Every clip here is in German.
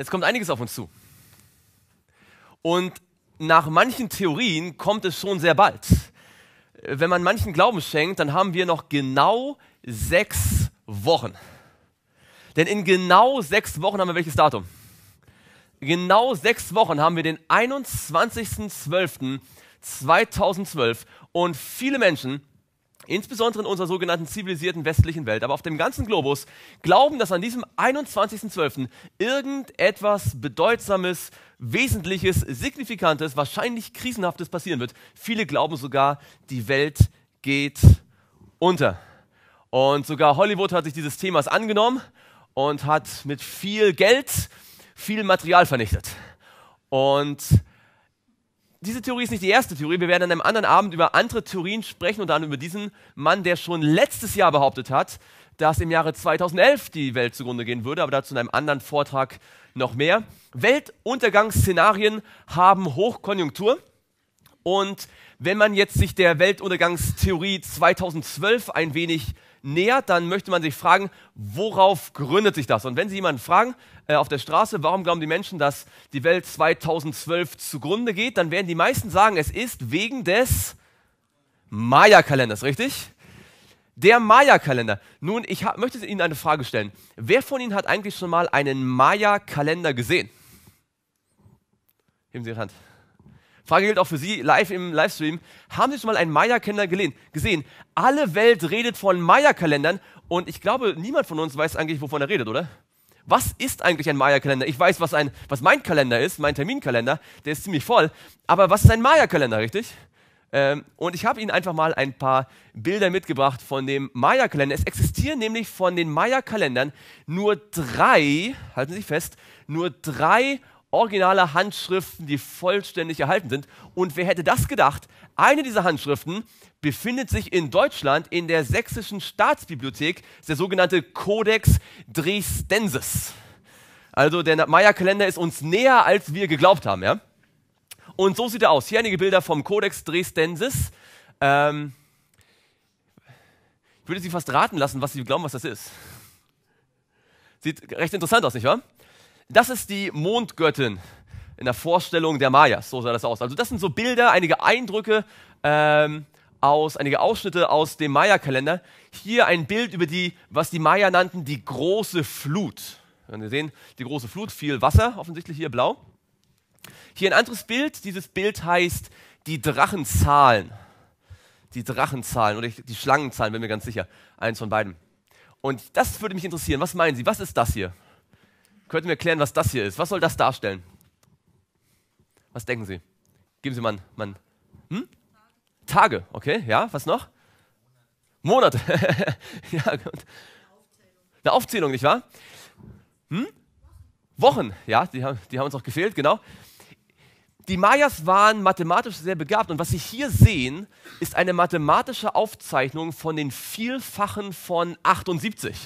Es kommt einiges auf uns zu. Und nach manchen Theorien kommt es schon sehr bald. Wenn man manchen Glauben schenkt, dann haben wir noch genau sechs Wochen. Denn in genau sechs Wochen haben wir welches Datum? Genau sechs Wochen haben wir den 21.12.2012 und viele Menschen insbesondere in unserer sogenannten zivilisierten westlichen Welt, aber auf dem ganzen Globus, glauben, dass an diesem 21.12. irgendetwas Bedeutsames, Wesentliches, Signifikantes, wahrscheinlich Krisenhaftes passieren wird. Viele glauben sogar, die Welt geht unter. Und sogar Hollywood hat sich dieses Themas angenommen und hat mit viel Geld viel Material vernichtet. Und diese Theorie ist nicht die erste Theorie. Wir werden an einem anderen Abend über andere Theorien sprechen und dann über diesen Mann, der schon letztes Jahr behauptet hat, dass im Jahre 2011 die Welt zugrunde gehen würde, aber dazu in einem anderen Vortrag noch mehr. Weltuntergangsszenarien haben Hochkonjunktur und wenn man jetzt sich der Weltuntergangstheorie 2012 ein wenig nähert, dann möchte man sich fragen, worauf gründet sich das? Und wenn Sie jemanden fragen äh, auf der Straße, warum glauben die Menschen, dass die Welt 2012 zugrunde geht, dann werden die meisten sagen, es ist wegen des Maya-Kalenders, richtig? Der Maya-Kalender. Nun, ich möchte Ihnen eine Frage stellen. Wer von Ihnen hat eigentlich schon mal einen Maya-Kalender gesehen? Heben Sie Ihre Hand. Frage gilt auch für Sie live im Livestream. Haben Sie schon mal einen Maya-Kalender gesehen? Alle Welt redet von Maya-Kalendern und ich glaube, niemand von uns weiß eigentlich, wovon er redet, oder? Was ist eigentlich ein Maya-Kalender? Ich weiß, was, ein, was mein Kalender ist, mein Terminkalender, der ist ziemlich voll. Aber was ist ein Maya-Kalender, richtig? Ähm, und ich habe Ihnen einfach mal ein paar Bilder mitgebracht von dem Maya-Kalender. Es existieren nämlich von den Maya-Kalendern nur drei, halten Sie sich fest, nur drei originale Handschriften, die vollständig erhalten sind. Und wer hätte das gedacht? Eine dieser Handschriften befindet sich in Deutschland in der Sächsischen Staatsbibliothek, der sogenannte Codex Dresdensis. Also der Maya-Kalender ist uns näher, als wir geglaubt haben. Ja? Und so sieht er aus. Hier einige Bilder vom Codex Dresdensis. Ähm ich würde Sie fast raten lassen, was Sie glauben, was das ist. Sieht recht interessant aus, nicht wahr? Das ist die Mondgöttin in der Vorstellung der Mayas. So sah das aus. Also das sind so Bilder, einige Eindrücke ähm, aus, einige Ausschnitte aus dem Maya-Kalender. Hier ein Bild über die, was die Maya nannten, die große Flut. Und wir sehen die große Flut, viel Wasser, offensichtlich hier blau. Hier ein anderes Bild. Dieses Bild heißt die Drachenzahlen. Die Drachenzahlen oder die Schlangenzahlen, bin mir ganz sicher. Eins von beiden. Und das würde mich interessieren. Was meinen Sie? Was ist das hier? könnten mir erklären, was das hier ist. Was soll das darstellen? Was denken Sie? Geben Sie mal einen. Hm? Tage, okay, ja, was noch? Monate. Monate. ja, gut. Eine Aufzählung, nicht wahr? Hm? Wochen, ja, die haben, die haben uns auch gefehlt, genau. Die Mayas waren mathematisch sehr begabt und was Sie hier sehen, ist eine mathematische Aufzeichnung von den Vielfachen von 78.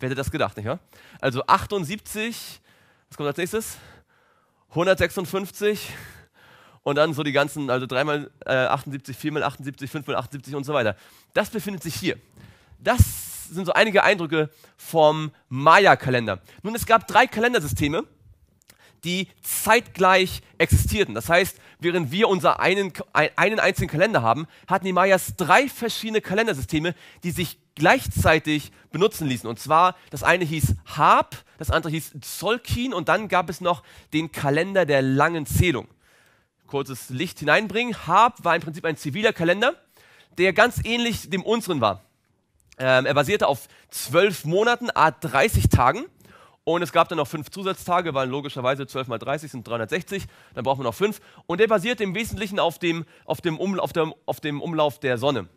Wer hätte das gedacht, nicht wahr? Also 78, was kommt als nächstes? 156 und dann so die ganzen, also 3x äh, 78, 4x 78, 5x 78 und so weiter. Das befindet sich hier. Das sind so einige Eindrücke vom Maya-Kalender. Nun, es gab drei Kalendersysteme, die zeitgleich existierten. Das heißt, während wir unser einen, einen einzigen Kalender haben, hatten die Mayas drei verschiedene Kalendersysteme, die sich gleichzeitig benutzen ließen. Und zwar, das eine hieß Hab, das andere hieß Zolkin und dann gab es noch den Kalender der langen Zählung. Kurzes Licht hineinbringen. Hab war im Prinzip ein ziviler Kalender, der ganz ähnlich dem unseren war. Ähm, er basierte auf zwölf Monaten, a 30 Tagen. Und es gab dann noch fünf Zusatztage, weil logischerweise 12 mal 30 sind 360, dann brauchen wir noch fünf. Und der basierte im Wesentlichen auf dem, auf dem, Umla auf dem, auf dem Umlauf der Sonne.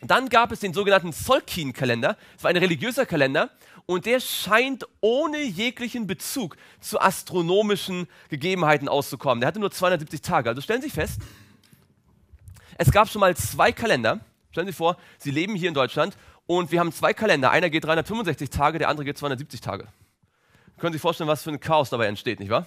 Dann gab es den sogenannten Solkin-Kalender. Das war ein religiöser Kalender und der scheint ohne jeglichen Bezug zu astronomischen Gegebenheiten auszukommen. Der hatte nur 270 Tage. Also stellen Sie fest, es gab schon mal zwei Kalender. Stellen Sie vor, Sie leben hier in Deutschland und wir haben zwei Kalender. Einer geht 365 Tage, der andere geht 270 Tage. Können Sie sich vorstellen, was für ein Chaos dabei entsteht, nicht wahr?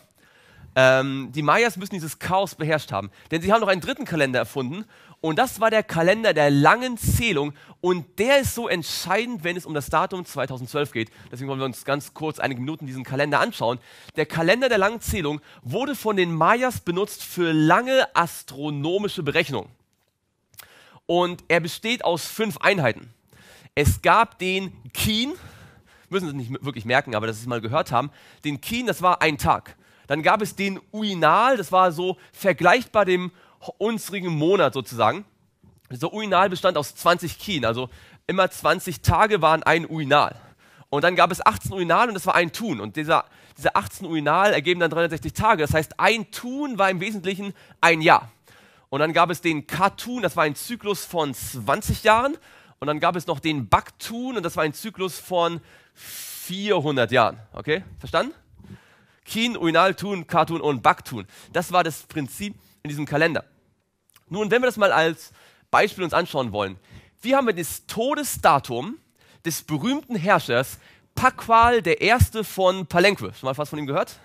Ähm, die Mayas müssen dieses Chaos beherrscht haben, denn sie haben noch einen dritten Kalender erfunden und das war der Kalender der langen Zählung und der ist so entscheidend, wenn es um das Datum 2012 geht. Deswegen wollen wir uns ganz kurz einige Minuten diesen Kalender anschauen. Der Kalender der langen Zählung wurde von den Mayas benutzt für lange astronomische Berechnungen und er besteht aus fünf Einheiten. Es gab den Kien, müssen Sie nicht wirklich merken, aber dass Sie es mal gehört haben, den Kien, das war ein Tag. Dann gab es den Uinal, das war so vergleichbar dem unsrigen Monat sozusagen. Dieser Uinal bestand aus 20 Kien, also immer 20 Tage waren ein Uinal. Und dann gab es 18 Uinal und das war ein Tun. Und dieser, diese 18 Uinal ergeben dann 360 Tage. Das heißt, ein Tun war im Wesentlichen ein Jahr. Und dann gab es den Katun, das war ein Zyklus von 20 Jahren. Und dann gab es noch den Baktun und das war ein Zyklus von 400 Jahren. Okay, verstanden? Kin, Uinal tun, Katun und Bak tun. Das war das Prinzip in diesem Kalender. Nun, wenn wir das mal als Beispiel uns anschauen wollen. Wie haben wir das Todesdatum des berühmten Herrschers Pakwal I. von Palenque. Schon mal was von ihm gehört?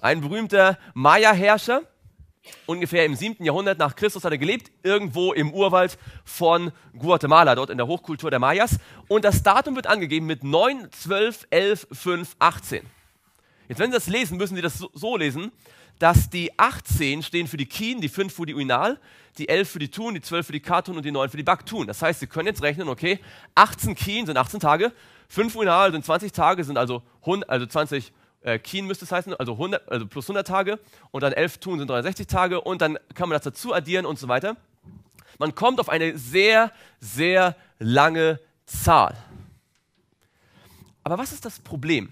Ein berühmter Maya-Herrscher. Ungefähr im 7. Jahrhundert nach Christus hat er gelebt, irgendwo im Urwald von Guatemala, dort in der Hochkultur der Mayas. Und das Datum wird angegeben mit 9, 12, 11, 5, 18. Jetzt, wenn Sie das lesen, müssen Sie das so, so lesen, dass die 18 stehen für die Kien, die 5 für die Uinal, die 11 für die Tun, die 12 für die Katun und die 9 für die Baktun. Das heißt, Sie können jetzt rechnen, okay, 18 Kien sind 18 Tage, 5 Uinal sind 20 Tage, sind also, 100, also 20 äh, Kien müsste es heißen, also, 100, also plus 100 Tage und dann 11 Tun sind 63 Tage und dann kann man das dazu addieren und so weiter. Man kommt auf eine sehr, sehr lange Zahl. Aber was ist das Problem?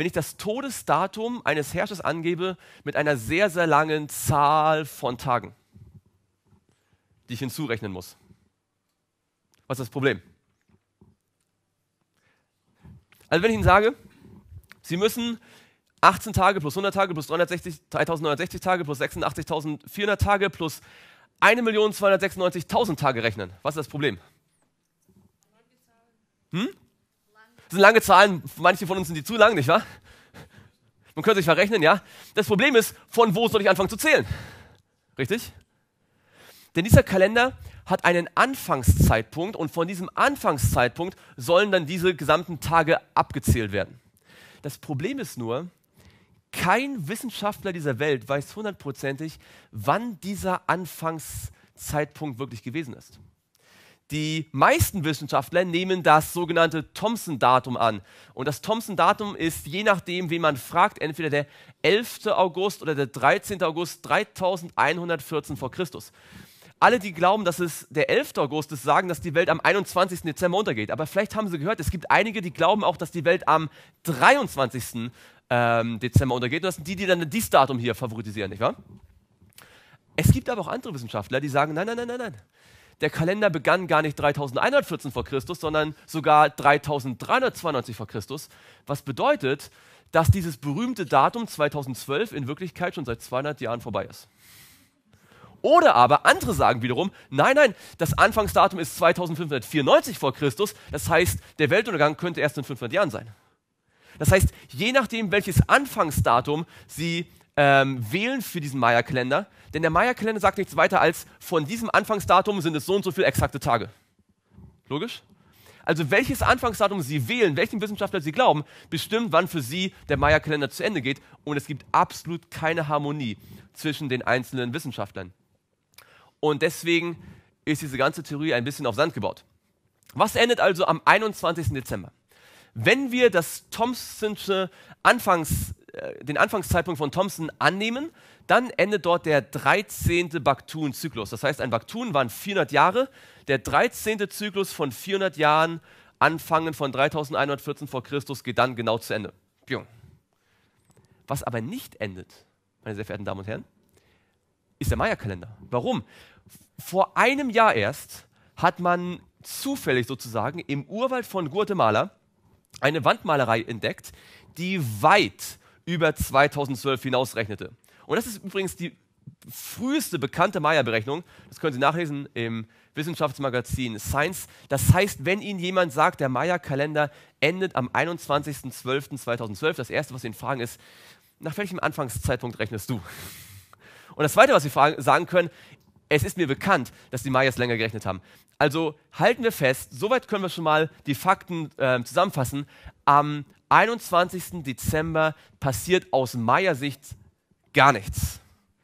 wenn ich das Todesdatum eines Herrschers angebe mit einer sehr, sehr langen Zahl von Tagen, die ich hinzurechnen muss. Was ist das Problem? Also wenn ich Ihnen sage, Sie müssen 18 Tage plus 100 Tage plus 360, 3.960 Tage plus 86.400 Tage plus 1.296.000 Tage rechnen. Was ist das Problem? Hm? Das sind lange Zahlen, manche von uns sind die zu lang, nicht wahr? Man könnte sich verrechnen, ja? Das Problem ist, von wo soll ich anfangen zu zählen? Richtig? Denn dieser Kalender hat einen Anfangszeitpunkt und von diesem Anfangszeitpunkt sollen dann diese gesamten Tage abgezählt werden. Das Problem ist nur, kein Wissenschaftler dieser Welt weiß hundertprozentig, wann dieser Anfangszeitpunkt wirklich gewesen ist. Die meisten Wissenschaftler nehmen das sogenannte Thomson-Datum an. Und das Thomson-Datum ist, je nachdem, wen man fragt, entweder der 11. August oder der 13. August 3114 vor Christus. Alle, die glauben, dass es der 11. August ist, sagen, dass die Welt am 21. Dezember untergeht. Aber vielleicht haben sie gehört, es gibt einige, die glauben auch, dass die Welt am 23. Ähm, Dezember untergeht. Und das sind die, die dann dieses Datum hier favorisieren, nicht wahr? Es gibt aber auch andere Wissenschaftler, die sagen, nein, nein, nein, nein, nein der Kalender begann gar nicht 3114 vor Christus, sondern sogar 3392 vor Christus, was bedeutet, dass dieses berühmte Datum 2012 in Wirklichkeit schon seit 200 Jahren vorbei ist. Oder aber andere sagen wiederum, nein, nein, das Anfangsdatum ist 2594 vor Christus, das heißt, der Weltuntergang könnte erst in 500 Jahren sein. Das heißt, je nachdem, welches Anfangsdatum Sie ähm, wählen für diesen Maya-Kalender, denn der Maya-Kalender sagt nichts weiter als, von diesem Anfangsdatum sind es so und so viele exakte Tage. Logisch? Also welches Anfangsdatum Sie wählen, welchen Wissenschaftler Sie glauben, bestimmt, wann für Sie der Maya-Kalender zu Ende geht. Und es gibt absolut keine Harmonie zwischen den einzelnen Wissenschaftlern. Und deswegen ist diese ganze Theorie ein bisschen auf Sand gebaut. Was endet also am 21. Dezember? Wenn wir das Thomson'sche Anfangs äh, den Anfangszeitpunkt von Thomson annehmen, dann endet dort der 13. Baktun-Zyklus. Das heißt, ein Baktun waren 400 Jahre. Der 13. Zyklus von 400 Jahren, anfangen von 3114 vor Christus, geht dann genau zu Ende. Was aber nicht endet, meine sehr verehrten Damen und Herren, ist der Maya-Kalender. Warum? Vor einem Jahr erst hat man zufällig sozusagen im Urwald von Guatemala eine Wandmalerei entdeckt, die weit über 2012 hinausrechnete. Und das ist übrigens die früheste bekannte Maya-Berechnung. Das können Sie nachlesen im Wissenschaftsmagazin Science. Das heißt, wenn Ihnen jemand sagt, der Maya-Kalender endet am 21.12.2012, das Erste, was Sie ihn fragen, ist, nach welchem Anfangszeitpunkt rechnest du? Und das Zweite, was Sie fragen, sagen können, es ist mir bekannt, dass die Mayas länger gerechnet haben. Also halten wir fest, soweit können wir schon mal die Fakten äh, zusammenfassen. Am 21. Dezember passiert aus meiner Sicht gar nichts.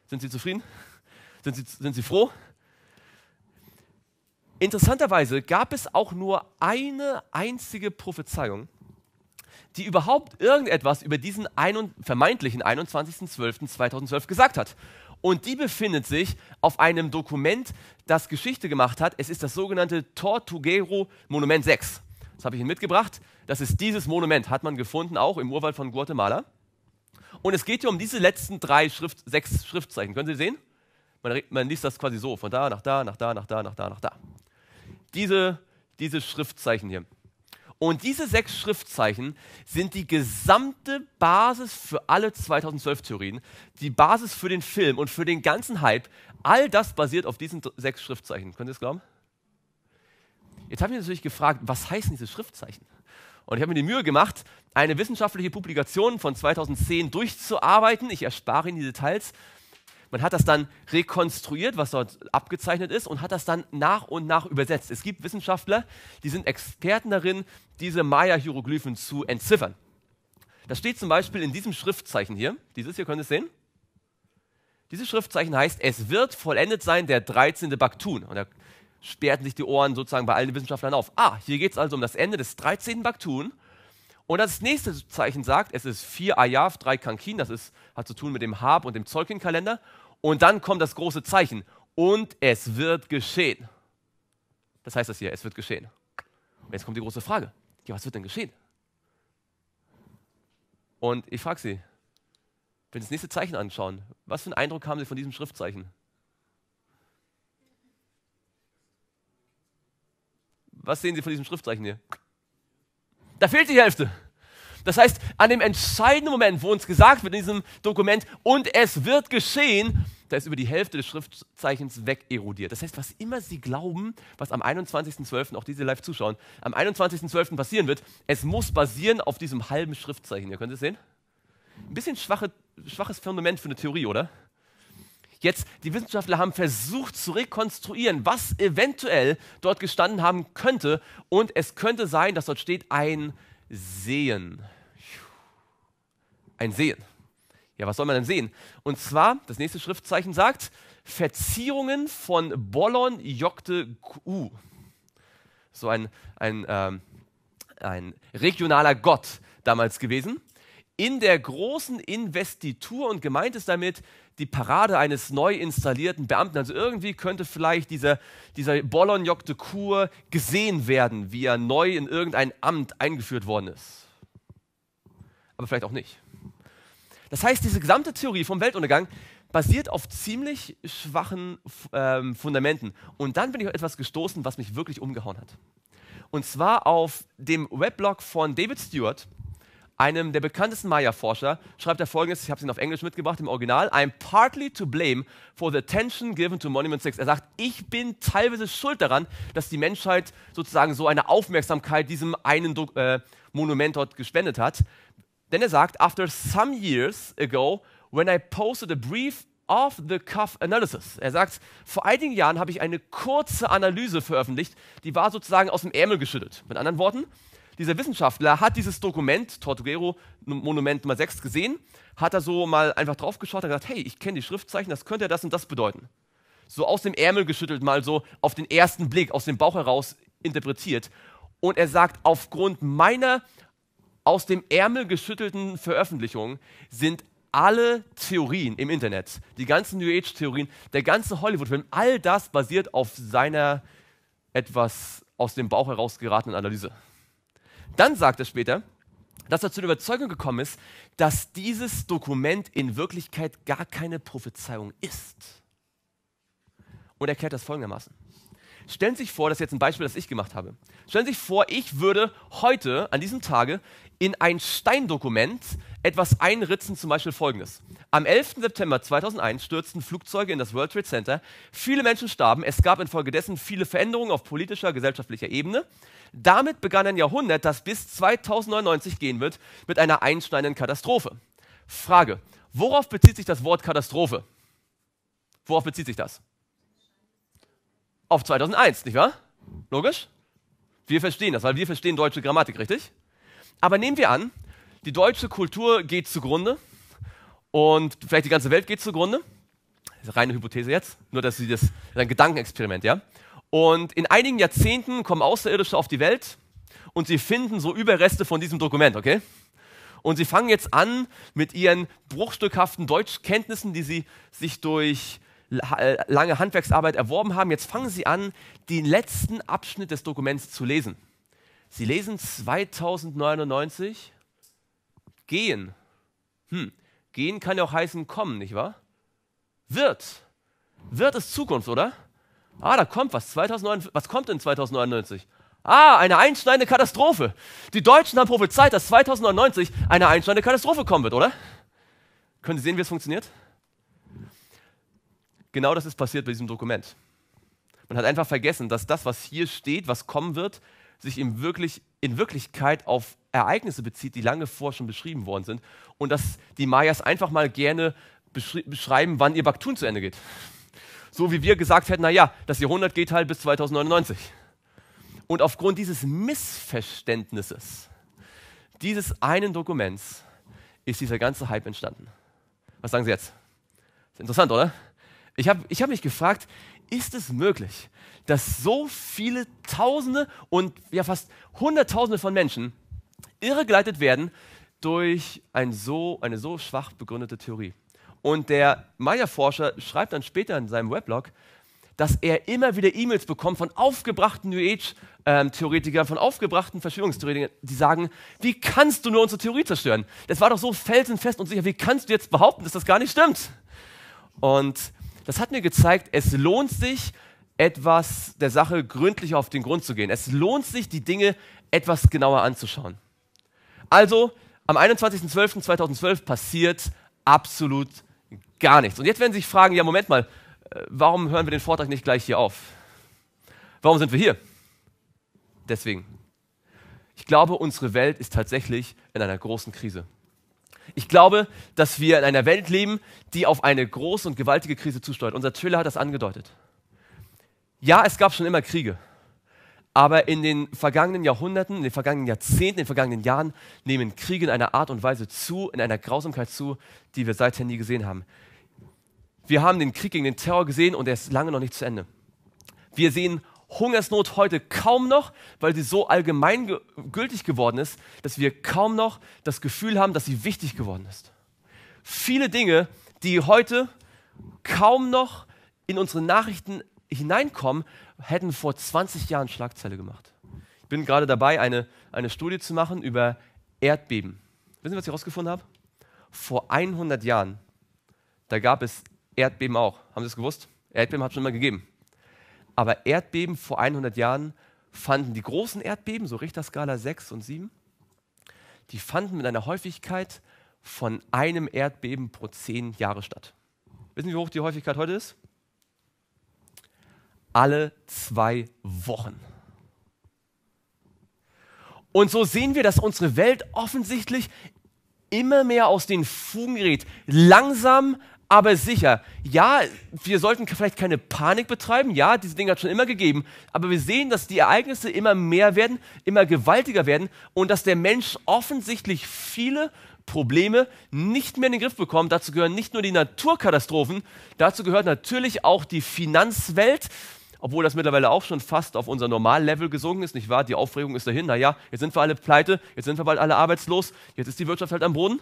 Sind Sie zufrieden? Sind Sie, sind Sie froh? Interessanterweise gab es auch nur eine einzige Prophezeiung, die überhaupt irgendetwas über diesen ein, vermeintlichen 21.12.2012 gesagt hat. Und die befindet sich auf einem Dokument, das Geschichte gemacht hat. Es ist das sogenannte Tortuguero Monument 6. Das habe ich Ihnen mitgebracht. Das ist dieses Monument, hat man gefunden, auch im Urwald von Guatemala. Und es geht hier um diese letzten drei Schrift, sechs Schriftzeichen. Können Sie sehen? Man, man, liest das quasi so, von da nach da, nach da, nach da, nach da, nach da. Diese, diese Schriftzeichen hier. Und diese sechs Schriftzeichen sind die gesamte Basis für alle 2012-Theorien, die Basis für den Film und für den ganzen Hype. All das basiert auf diesen sechs Schriftzeichen. Können Sie es glauben? Jetzt habe ich mich natürlich gefragt, was heißen diese Schriftzeichen? Und ich habe mir die Mühe gemacht, eine wissenschaftliche Publikation von 2010 durchzuarbeiten. Ich erspare Ihnen die Details. Man hat das dann rekonstruiert, was dort abgezeichnet ist, und hat das dann nach und nach übersetzt. Es gibt Wissenschaftler, die sind Experten darin, diese Maya-Hieroglyphen zu entziffern. Das steht zum Beispiel in diesem Schriftzeichen hier. Dieses hier könnt ihr sehen. Dieses Schriftzeichen heißt, es wird vollendet sein der 13. Baktun. Und da sperrten sich die Ohren sozusagen bei allen Wissenschaftlern auf. Ah, hier geht es also um das Ende des 13. Baktun. Und das nächste Zeichen sagt, es ist vier Ayav, drei Kankin, das ist, hat zu tun mit dem Hab und dem zeugin Und dann kommt das große Zeichen. Und es wird geschehen. Das heißt das hier, es wird geschehen. Und jetzt kommt die große Frage. Ja, was wird denn geschehen? Und ich frage Sie, wenn Sie das nächste Zeichen anschauen, was für einen Eindruck haben Sie von diesem Schriftzeichen? Was sehen Sie von diesem Schriftzeichen hier? Da fehlt die Hälfte. Das heißt, an dem entscheidenden Moment, wo uns gesagt wird in diesem Dokument, und es wird geschehen, da ist über die Hälfte des Schriftzeichens weg erodiert. Das heißt, was immer Sie glauben, was am 21.12., auch diese live zuschauen, am 21.12. passieren wird, es muss basieren auf diesem halben Schriftzeichen. Ihr könnt es sehen. Ein bisschen schwache, schwaches Fundament für eine Theorie, oder? Jetzt, die Wissenschaftler haben versucht zu rekonstruieren, was eventuell dort gestanden haben könnte. Und es könnte sein, dass dort steht ein Sehen. Ein Sehen. Ja, was soll man denn sehen? Und zwar, das nächste Schriftzeichen sagt, Verzierungen von Bollon Jokte Ku. So ein, ein, ähm, ein regionaler Gott damals gewesen in der großen Investitur und gemeint ist damit die Parade eines neu installierten Beamten. Also irgendwie könnte vielleicht dieser, dieser Bolognoc de Cour gesehen werden, wie er neu in irgendein Amt eingeführt worden ist. Aber vielleicht auch nicht. Das heißt, diese gesamte Theorie vom Weltuntergang basiert auf ziemlich schwachen ähm, Fundamenten. Und dann bin ich auf etwas gestoßen, was mich wirklich umgehauen hat. Und zwar auf dem Weblog von David Stewart, einem der bekanntesten Maya-Forscher, schreibt er folgendes, ich habe es Ihnen auf Englisch mitgebracht im Original, I'm partly to blame for the attention given to Monument 6. Er sagt, ich bin teilweise schuld daran, dass die Menschheit sozusagen so eine Aufmerksamkeit diesem einen äh, Monument dort gespendet hat. Denn er sagt, after some years ago, when I posted a brief off-the-cuff analysis. Er sagt, vor einigen Jahren habe ich eine kurze Analyse veröffentlicht, die war sozusagen aus dem Ärmel geschüttelt. Mit anderen Worten, dieser Wissenschaftler hat dieses Dokument, Tortuguero Monument Nummer 6, gesehen, hat er so mal einfach draufgeschaut und gesagt, hey, ich kenne die Schriftzeichen, das könnte ja das und das bedeuten. So aus dem Ärmel geschüttelt, mal so auf den ersten Blick, aus dem Bauch heraus interpretiert. Und er sagt, aufgrund meiner aus dem Ärmel geschüttelten Veröffentlichung sind alle Theorien im Internet, die ganzen New Age-Theorien, der ganze Hollywood-Film, all das basiert auf seiner etwas aus dem Bauch heraus geratenen Analyse. Dann sagt er später, dass er zu der Überzeugung gekommen ist, dass dieses Dokument in Wirklichkeit gar keine Prophezeiung ist. Und erklärt das folgendermaßen. Stellen Sie sich vor, das ist jetzt ein Beispiel, das ich gemacht habe. Stellen Sie sich vor, ich würde heute, an diesem Tage, in ein Steindokument etwas einritzen, zum Beispiel folgendes. Am 11. September 2001 stürzten Flugzeuge in das World Trade Center, viele Menschen starben, es gab infolgedessen viele Veränderungen auf politischer, gesellschaftlicher Ebene. Damit begann ein Jahrhundert, das bis 2099 gehen wird, mit einer einschneidenden Katastrophe. Frage, worauf bezieht sich das Wort Katastrophe? Worauf bezieht sich das? Auf 2001, nicht wahr? Logisch? Wir verstehen das, weil wir verstehen deutsche Grammatik, richtig? Aber nehmen wir an, die deutsche Kultur geht zugrunde und vielleicht die ganze Welt geht zugrunde. Das ist eine reine Hypothese jetzt, nur dass Sie das, ein Gedankenexperiment, ja. Und in einigen Jahrzehnten kommen Außerirdische auf die Welt und sie finden so Überreste von diesem Dokument, okay? Und sie fangen jetzt an, mit ihren bruchstückhaften Deutschkenntnissen, die sie sich durch äh, lange Handwerksarbeit erworben haben, jetzt fangen sie an, den letzten Abschnitt des Dokuments zu lesen. Sie lesen 2099, gehen. Hm, gehen kann ja auch heißen kommen, nicht wahr? Wird. Wird ist Zukunft, oder? Ah, da kommt was. 2009, was kommt in 2099? Ah, eine einschneidende Katastrophe. Die Deutschen haben prophezeit, dass 2099 eine einschneidende Katastrophe kommen wird, oder? Können Sie sehen, wie es funktioniert? Genau das ist passiert bei diesem Dokument. Man hat einfach vergessen, dass das, was hier steht, was kommen wird, sich in, wirklich, in Wirklichkeit auf Ereignisse bezieht, die lange vor schon beschrieben worden sind. Und dass die Mayas einfach mal gerne beschreiben, wann ihr Baktun zu Ende geht. So wie wir gesagt hätten, naja, das Jahrhundert geht halt bis 2099. Und aufgrund dieses Missverständnisses, dieses einen Dokuments, ist dieser ganze Hype entstanden. Was sagen Sie jetzt? Ist interessant, oder? Ich habe ich hab mich gefragt, ist es möglich, dass so viele Tausende und ja fast Hunderttausende von Menschen irregeleitet werden durch ein so, eine so schwach begründete Theorie? Und der Maya-Forscher schreibt dann später in seinem Weblog, dass er immer wieder E-Mails bekommt von aufgebrachten New Age-Theoretikern, ähm, von aufgebrachten Verschwörungstheoretikern, die sagen, wie kannst du nur unsere Theorie zerstören? Das war doch so felsenfest und sicher, wie kannst du jetzt behaupten, dass das gar nicht stimmt? Und das hat mir gezeigt, es lohnt sich, etwas der Sache gründlich auf den Grund zu gehen. Es lohnt sich, die Dinge etwas genauer anzuschauen. Also, am 21.12.2012 passiert absolut gar nichts. Und jetzt werden Sie sich fragen, ja, Moment mal, äh, warum hören wir den Vortrag nicht gleich hier auf? Warum sind wir hier? Deswegen. Ich glaube, unsere Welt ist tatsächlich in einer großen Krise. Ich glaube, dass wir in einer Welt leben, die auf eine große und gewaltige Krise zusteuert. Unser Thriller hat das angedeutet. Ja, es gab schon immer Kriege. Aber in den vergangenen Jahrhunderten, in den vergangenen Jahrzehnten, in den vergangenen Jahren nehmen Kriege in einer Art und Weise zu, in einer Grausamkeit zu, die wir seither nie gesehen haben. Wir haben den Krieg gegen den Terror gesehen und er ist lange noch nicht zu Ende. Wir sehen Hungersnot heute kaum noch, weil sie so allgemein gültig geworden ist, dass wir kaum noch das Gefühl haben, dass sie wichtig geworden ist. Viele Dinge, die heute kaum noch in unsere Nachrichten hineinkommen, hätten vor 20 Jahren Schlagzeile gemacht. Ich bin gerade dabei, eine, eine Studie zu machen über Erdbeben. Wissen Sie, was ich herausgefunden habe? Vor 100 Jahren, da gab es Erdbeben auch. Haben Sie es gewusst? Erdbeben hat es schon mal gegeben. Aber Erdbeben vor 100 Jahren fanden die großen Erdbeben, so Richterskala 6 und 7, die fanden mit einer Häufigkeit von einem Erdbeben pro 10 Jahre statt. Wissen Sie, wie hoch die Häufigkeit heute ist? Alle zwei Wochen. Und so sehen wir, dass unsere Welt offensichtlich immer mehr aus den Fugen gerät. Langsam, aber sicher. Ja, wir sollten vielleicht keine Panik betreiben. Ja, diese Dinge hat es schon immer gegeben. Aber wir sehen, dass die Ereignisse immer mehr werden, immer gewaltiger werden und dass der Mensch offensichtlich viele Probleme nicht mehr in den Griff bekommt. Dazu gehören nicht nur die Naturkatastrophen, dazu gehört natürlich auch die Finanzwelt. Obwohl das mittlerweile auch schon fast auf unser Normallevel gesunken ist, nicht wahr? Die Aufregung ist dahin. Naja, jetzt sind wir alle pleite, jetzt sind wir bald alle arbeitslos, jetzt ist die Wirtschaft halt am Boden.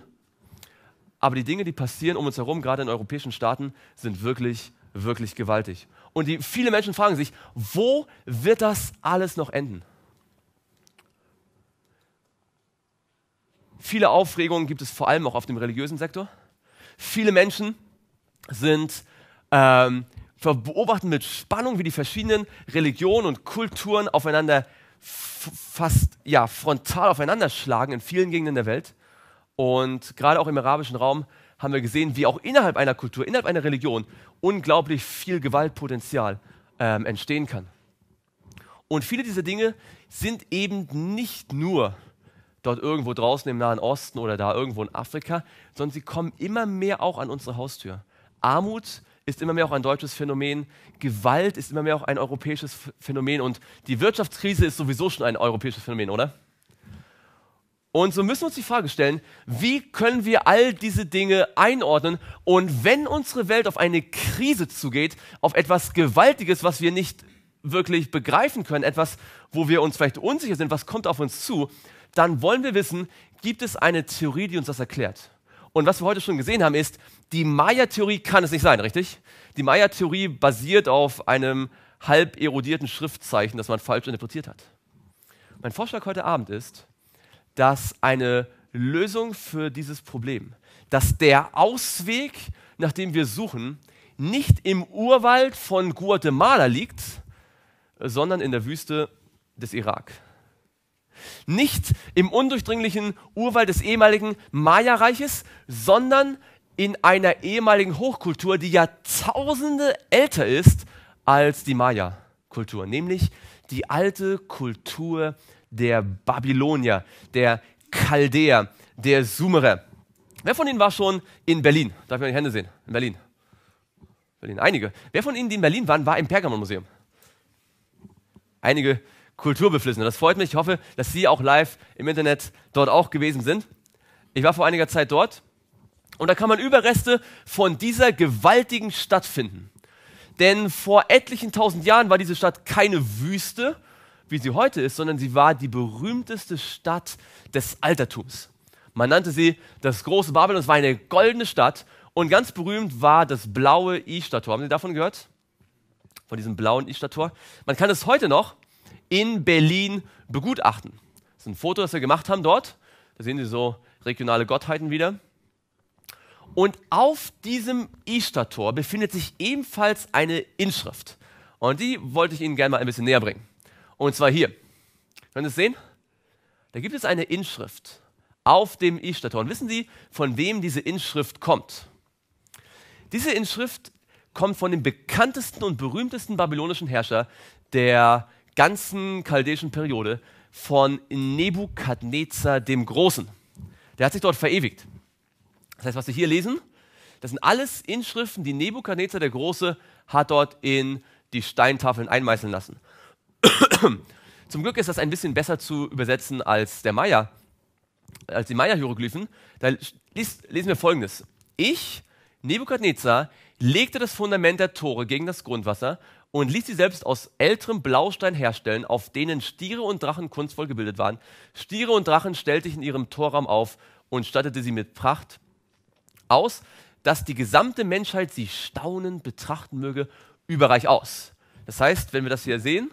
Aber die Dinge, die passieren um uns herum, gerade in europäischen Staaten, sind wirklich, wirklich gewaltig. Und die, viele Menschen fragen sich, wo wird das alles noch enden? Viele Aufregungen gibt es vor allem auch auf dem religiösen Sektor. Viele Menschen sind ähm, beobachten mit Spannung, wie die verschiedenen Religionen und Kulturen aufeinander fast ja, frontal aufeinander schlagen in vielen Gegenden der Welt. Und gerade auch im arabischen Raum haben wir gesehen, wie auch innerhalb einer Kultur, innerhalb einer Religion unglaublich viel Gewaltpotenzial ähm, entstehen kann. Und viele dieser Dinge sind eben nicht nur dort irgendwo draußen im Nahen Osten oder da irgendwo in Afrika, sondern sie kommen immer mehr auch an unsere Haustür. Armut ist immer mehr auch ein deutsches Phänomen, Gewalt ist immer mehr auch ein europäisches Phänomen und die Wirtschaftskrise ist sowieso schon ein europäisches Phänomen, oder? Und so müssen wir uns die Frage stellen, wie können wir all diese Dinge einordnen und wenn unsere Welt auf eine Krise zugeht, auf etwas Gewaltiges, was wir nicht wirklich begreifen können, etwas, wo wir uns vielleicht unsicher sind, was kommt auf uns zu, dann wollen wir wissen, gibt es eine Theorie, die uns das erklärt? Und was wir heute schon gesehen haben, ist, die Maya-Theorie kann es nicht sein, richtig? Die Maya-Theorie basiert auf einem halb erodierten Schriftzeichen, das man falsch interpretiert hat. Mein Vorschlag heute Abend ist, dass eine Lösung für dieses Problem, dass der Ausweg, nach dem wir suchen, nicht im Urwald von Guatemala liegt, sondern in der Wüste des Irak. Nicht im undurchdringlichen Urwald des ehemaligen Maya-Reiches, sondern in einer ehemaligen Hochkultur, die Jahrtausende älter ist als die Maya-Kultur, nämlich die alte Kultur der Babylonier, der Chaldäer, der Sumerer. Wer von Ihnen war schon in Berlin? Darf ich mal die Hände sehen? In Berlin. Berlin. Einige. Wer von Ihnen, die in Berlin waren, war im Pergamon-Museum? Einige Kulturbeflissene. Das freut mich. Ich hoffe, dass Sie auch live im Internet dort auch gewesen sind. Ich war vor einiger Zeit dort und da kann man Überreste von dieser gewaltigen Stadt finden. Denn vor etlichen tausend Jahren war diese Stadt keine Wüste, wie sie heute ist, sondern sie war die berühmteste Stadt des Altertums. Man nannte sie das große Babylon, es war eine goldene Stadt und ganz berühmt war das blaue Ishtar-Tor. Haben Sie davon gehört? Von diesem blauen Ishtar-Tor? Man kann es heute noch in Berlin begutachten. Das ist ein Foto, das wir gemacht haben dort. Da sehen Sie so regionale Gottheiten wieder. Und auf diesem Ishtar-Tor befindet sich ebenfalls eine Inschrift. Und die wollte ich Ihnen gerne mal ein bisschen näher bringen. Und zwar hier. Können Sie es sehen? Da gibt es eine Inschrift auf dem Ishtar-Tor. wissen Sie, von wem diese Inschrift kommt? Diese Inschrift kommt von dem bekanntesten und berühmtesten babylonischen Herrscher der ganzen chaldäischen Periode, von Nebukadnezar dem Großen. Der hat sich dort verewigt. Das heißt, was Sie hier lesen, das sind alles Inschriften, die Nebukadnezar der Große hat dort in die Steintafeln einmeißeln lassen. Zum Glück ist das ein bisschen besser zu übersetzen als der Maya, als die Maya-Hieroglyphen. Da liest, lesen wir folgendes. Ich, Nebukadnezar, legte das Fundament der Tore gegen das Grundwasser und ließ sie selbst aus älterem Blaustein herstellen, auf denen Stiere und Drachen kunstvoll gebildet waren. Stiere und Drachen stellte ich in ihrem Torraum auf und stattete sie mit Pracht aus, dass die gesamte Menschheit sie staunend betrachten möge, überreich aus. Das heißt, wenn wir das hier sehen,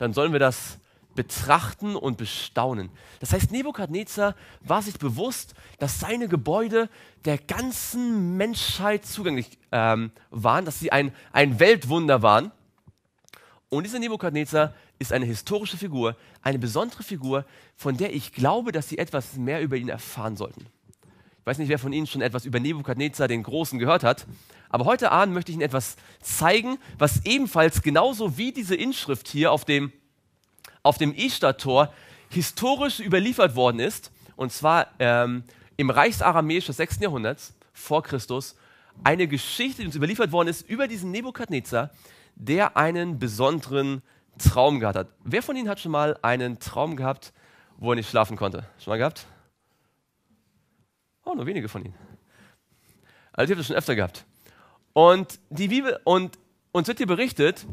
dann sollen wir das betrachten und bestaunen. Das heißt, Nebukadnezar war sich bewusst, dass seine Gebäude der ganzen Menschheit zugänglich ähm, waren, dass sie ein, ein Weltwunder waren. Und dieser Nebukadnezar ist eine historische Figur, eine besondere Figur, von der ich glaube, dass Sie etwas mehr über ihn erfahren sollten. Ich weiß nicht, wer von Ihnen schon etwas über Nebukadnezar den Großen gehört hat, aber heute Abend möchte ich Ihnen etwas zeigen, was ebenfalls genauso wie diese Inschrift hier auf dem, auf dem Ishtar-Tor historisch überliefert worden ist, und zwar ähm, im Reichsaramäisch des 6. Jahrhunderts vor Christus, eine Geschichte, die uns überliefert worden ist über diesen Nebukadnezar, der einen besonderen Traum gehabt hat. Wer von Ihnen hat schon mal einen Traum gehabt, wo er nicht schlafen konnte? Schon mal gehabt? Oh, nur wenige von ihnen. Also ich habe das schon öfter gehabt. Und die Bibel, und uns wird hier berichtet,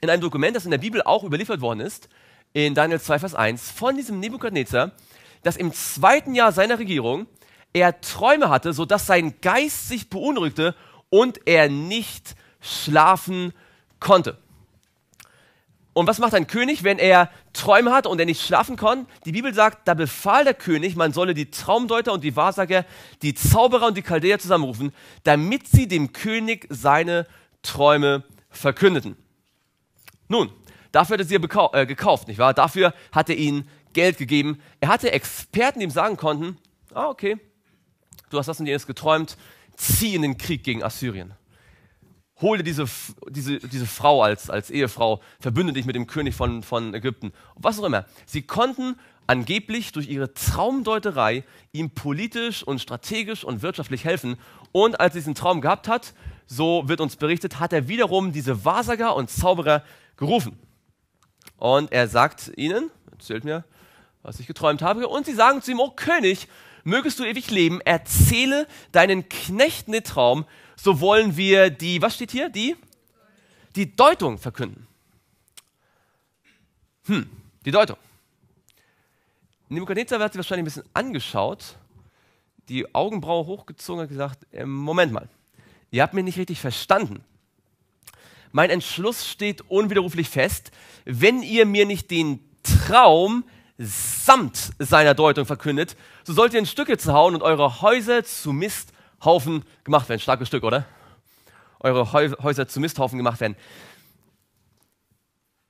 in einem Dokument, das in der Bibel auch überliefert worden ist, in Daniel 2, Vers 1, von diesem Nebukadnezar, dass im zweiten Jahr seiner Regierung er Träume hatte, sodass sein Geist sich beunruhigte und er nicht schlafen konnte. Und was macht ein König, wenn er Träume hat und er nicht schlafen kann? Die Bibel sagt, da befahl der König, man solle die Traumdeuter und die Wahrsager, die Zauberer und die Chaldeer zusammenrufen, damit sie dem König seine Träume verkündeten. Nun, dafür hat er sie äh, gekauft, nicht wahr? Dafür hat er ihnen Geld gegeben. Er hatte Experten, die ihm sagen konnten, ah, okay, du hast das und jenes geträumt, zieh in den Krieg gegen Assyrien hol dir diese, diese, diese Frau als, als Ehefrau, verbünde dich mit dem König von, von Ägypten, was auch immer. Sie konnten angeblich durch ihre Traumdeuterei ihm politisch und strategisch und wirtschaftlich helfen. Und als er diesen Traum gehabt hat, so wird uns berichtet, hat er wiederum diese Wahrsager und Zauberer gerufen. Und er sagt ihnen, erzählt mir, was ich geträumt habe, und sie sagen zu ihm, oh König, mögest du ewig leben, erzähle deinen Knechten den Traum so wollen wir die, was steht hier? Die? Die Deutung verkünden. Hm, die Deutung. Nebukadnezar hat sich wahrscheinlich ein bisschen angeschaut, die Augenbraue hochgezogen und gesagt: äh, Moment mal, ihr habt mich nicht richtig verstanden. Mein Entschluss steht unwiderruflich fest. Wenn ihr mir nicht den Traum samt seiner Deutung verkündet, so sollt ihr in Stücke zu und eure Häuser zu Mist Haufen gemacht werden. Starkes Stück, oder? Eure Häuser zu Misthaufen gemacht werden.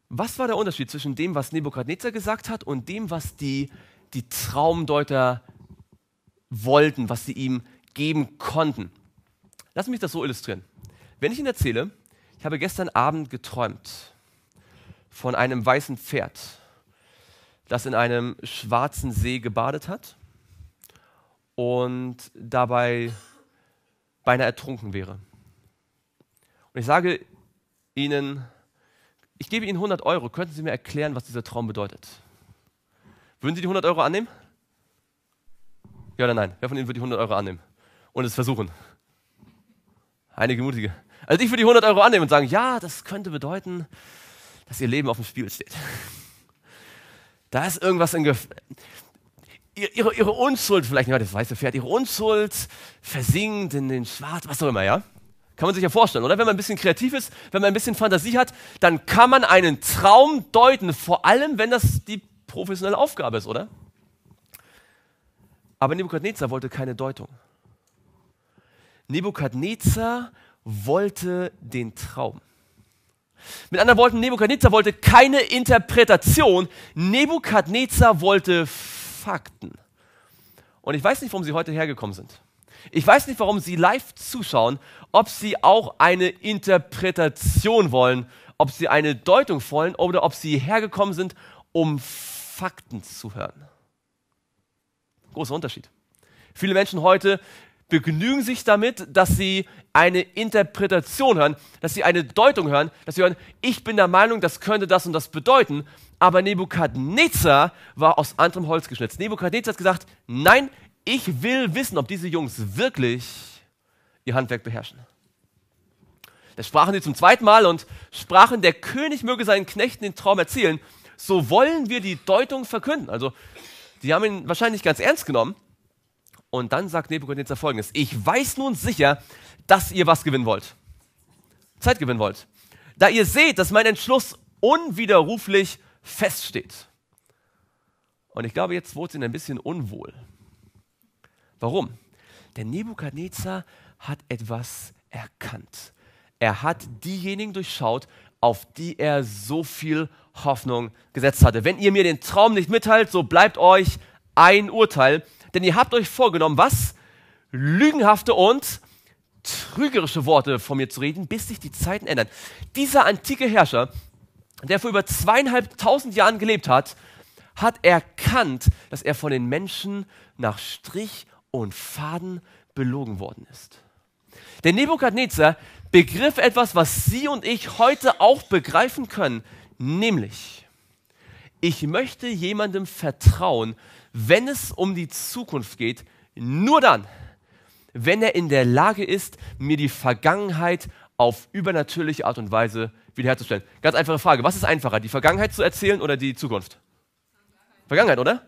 Was war der Unterschied zwischen dem, was Nebukadnezar gesagt hat und dem, was die, die Traumdeuter wollten, was sie ihm geben konnten? Lass mich das so illustrieren. Wenn ich Ihnen erzähle, ich habe gestern Abend geträumt von einem weißen Pferd, das in einem schwarzen See gebadet hat und dabei beinahe ertrunken wäre. Und ich sage Ihnen, ich gebe Ihnen 100 Euro, könnten Sie mir erklären, was dieser Traum bedeutet? Würden Sie die 100 Euro annehmen? Ja oder nein? Wer von Ihnen würde die 100 Euro annehmen und es versuchen? Einige mutige. Also ich würde die 100 Euro annehmen und sagen, ja, das könnte bedeuten, dass Ihr Leben auf dem Spiel steht. Da ist irgendwas in Gefahr ihre, ihre Unschuld, vielleicht nicht das weiße Pferd, ihre Unschuld versinkt in den Schwarz, was auch immer, ja? Kann man sich ja vorstellen, oder? Wenn man ein bisschen kreativ ist, wenn man ein bisschen Fantasie hat, dann kann man einen Traum deuten, vor allem wenn das die professionelle Aufgabe ist, oder? Aber Nebukadnezar wollte keine Deutung. Nebukadnezar wollte den Traum. Mit anderen Worten, Nebukadnezar wollte keine Interpretation. Nebukadnezar wollte Fakten. Und ich weiß nicht, warum Sie heute hergekommen sind. Ich weiß nicht, warum Sie live zuschauen, ob Sie auch eine Interpretation wollen, ob Sie eine Deutung wollen oder ob Sie hergekommen sind, um Fakten zu hören. Großer Unterschied. Viele Menschen heute begnügen sich damit, dass sie eine Interpretation hören, dass sie eine Deutung hören, dass sie hören, ich bin der Meinung, das könnte das und das bedeuten, aber Nebukadnezar war aus anderem Holz geschnitzt. Nebukadnezar hat gesagt, nein, ich will wissen, ob diese Jungs wirklich ihr Handwerk beherrschen. Da sprachen sie zum zweiten Mal und sprachen, der König möge seinen Knechten den Traum erzählen, so wollen wir die Deutung verkünden. Also, die haben ihn wahrscheinlich ganz ernst genommen. Und dann sagt Nebukadnezar folgendes: Ich weiß nun sicher, dass ihr was gewinnen wollt. Zeit gewinnen wollt. Da ihr seht, dass mein Entschluss unwiderruflich feststeht. Und ich glaube, jetzt wurde ihnen ein bisschen unwohl. Warum? Denn Nebukadnezar hat etwas erkannt. Er hat diejenigen durchschaut, auf die er so viel Hoffnung gesetzt hatte. Wenn ihr mir den Traum nicht mitteilt, so bleibt euch ein Urteil. Denn ihr habt euch vorgenommen, was? Lügenhafte und trügerische Worte von mir zu reden, bis sich die Zeiten ändern. Dieser antike Herrscher der vor über zweieinhalbtausend Jahren gelebt hat, hat erkannt, dass er von den Menschen nach Strich und Faden belogen worden ist. Der Nebukadnezar begriff etwas, was Sie und ich heute auch begreifen können, nämlich, ich möchte jemandem vertrauen, wenn es um die Zukunft geht, nur dann, wenn er in der Lage ist, mir die Vergangenheit auf übernatürliche Art und Weise wiederherzustellen. Ganz einfache Frage. Was ist einfacher, die Vergangenheit zu erzählen oder die Zukunft? Vergangenheit, oder?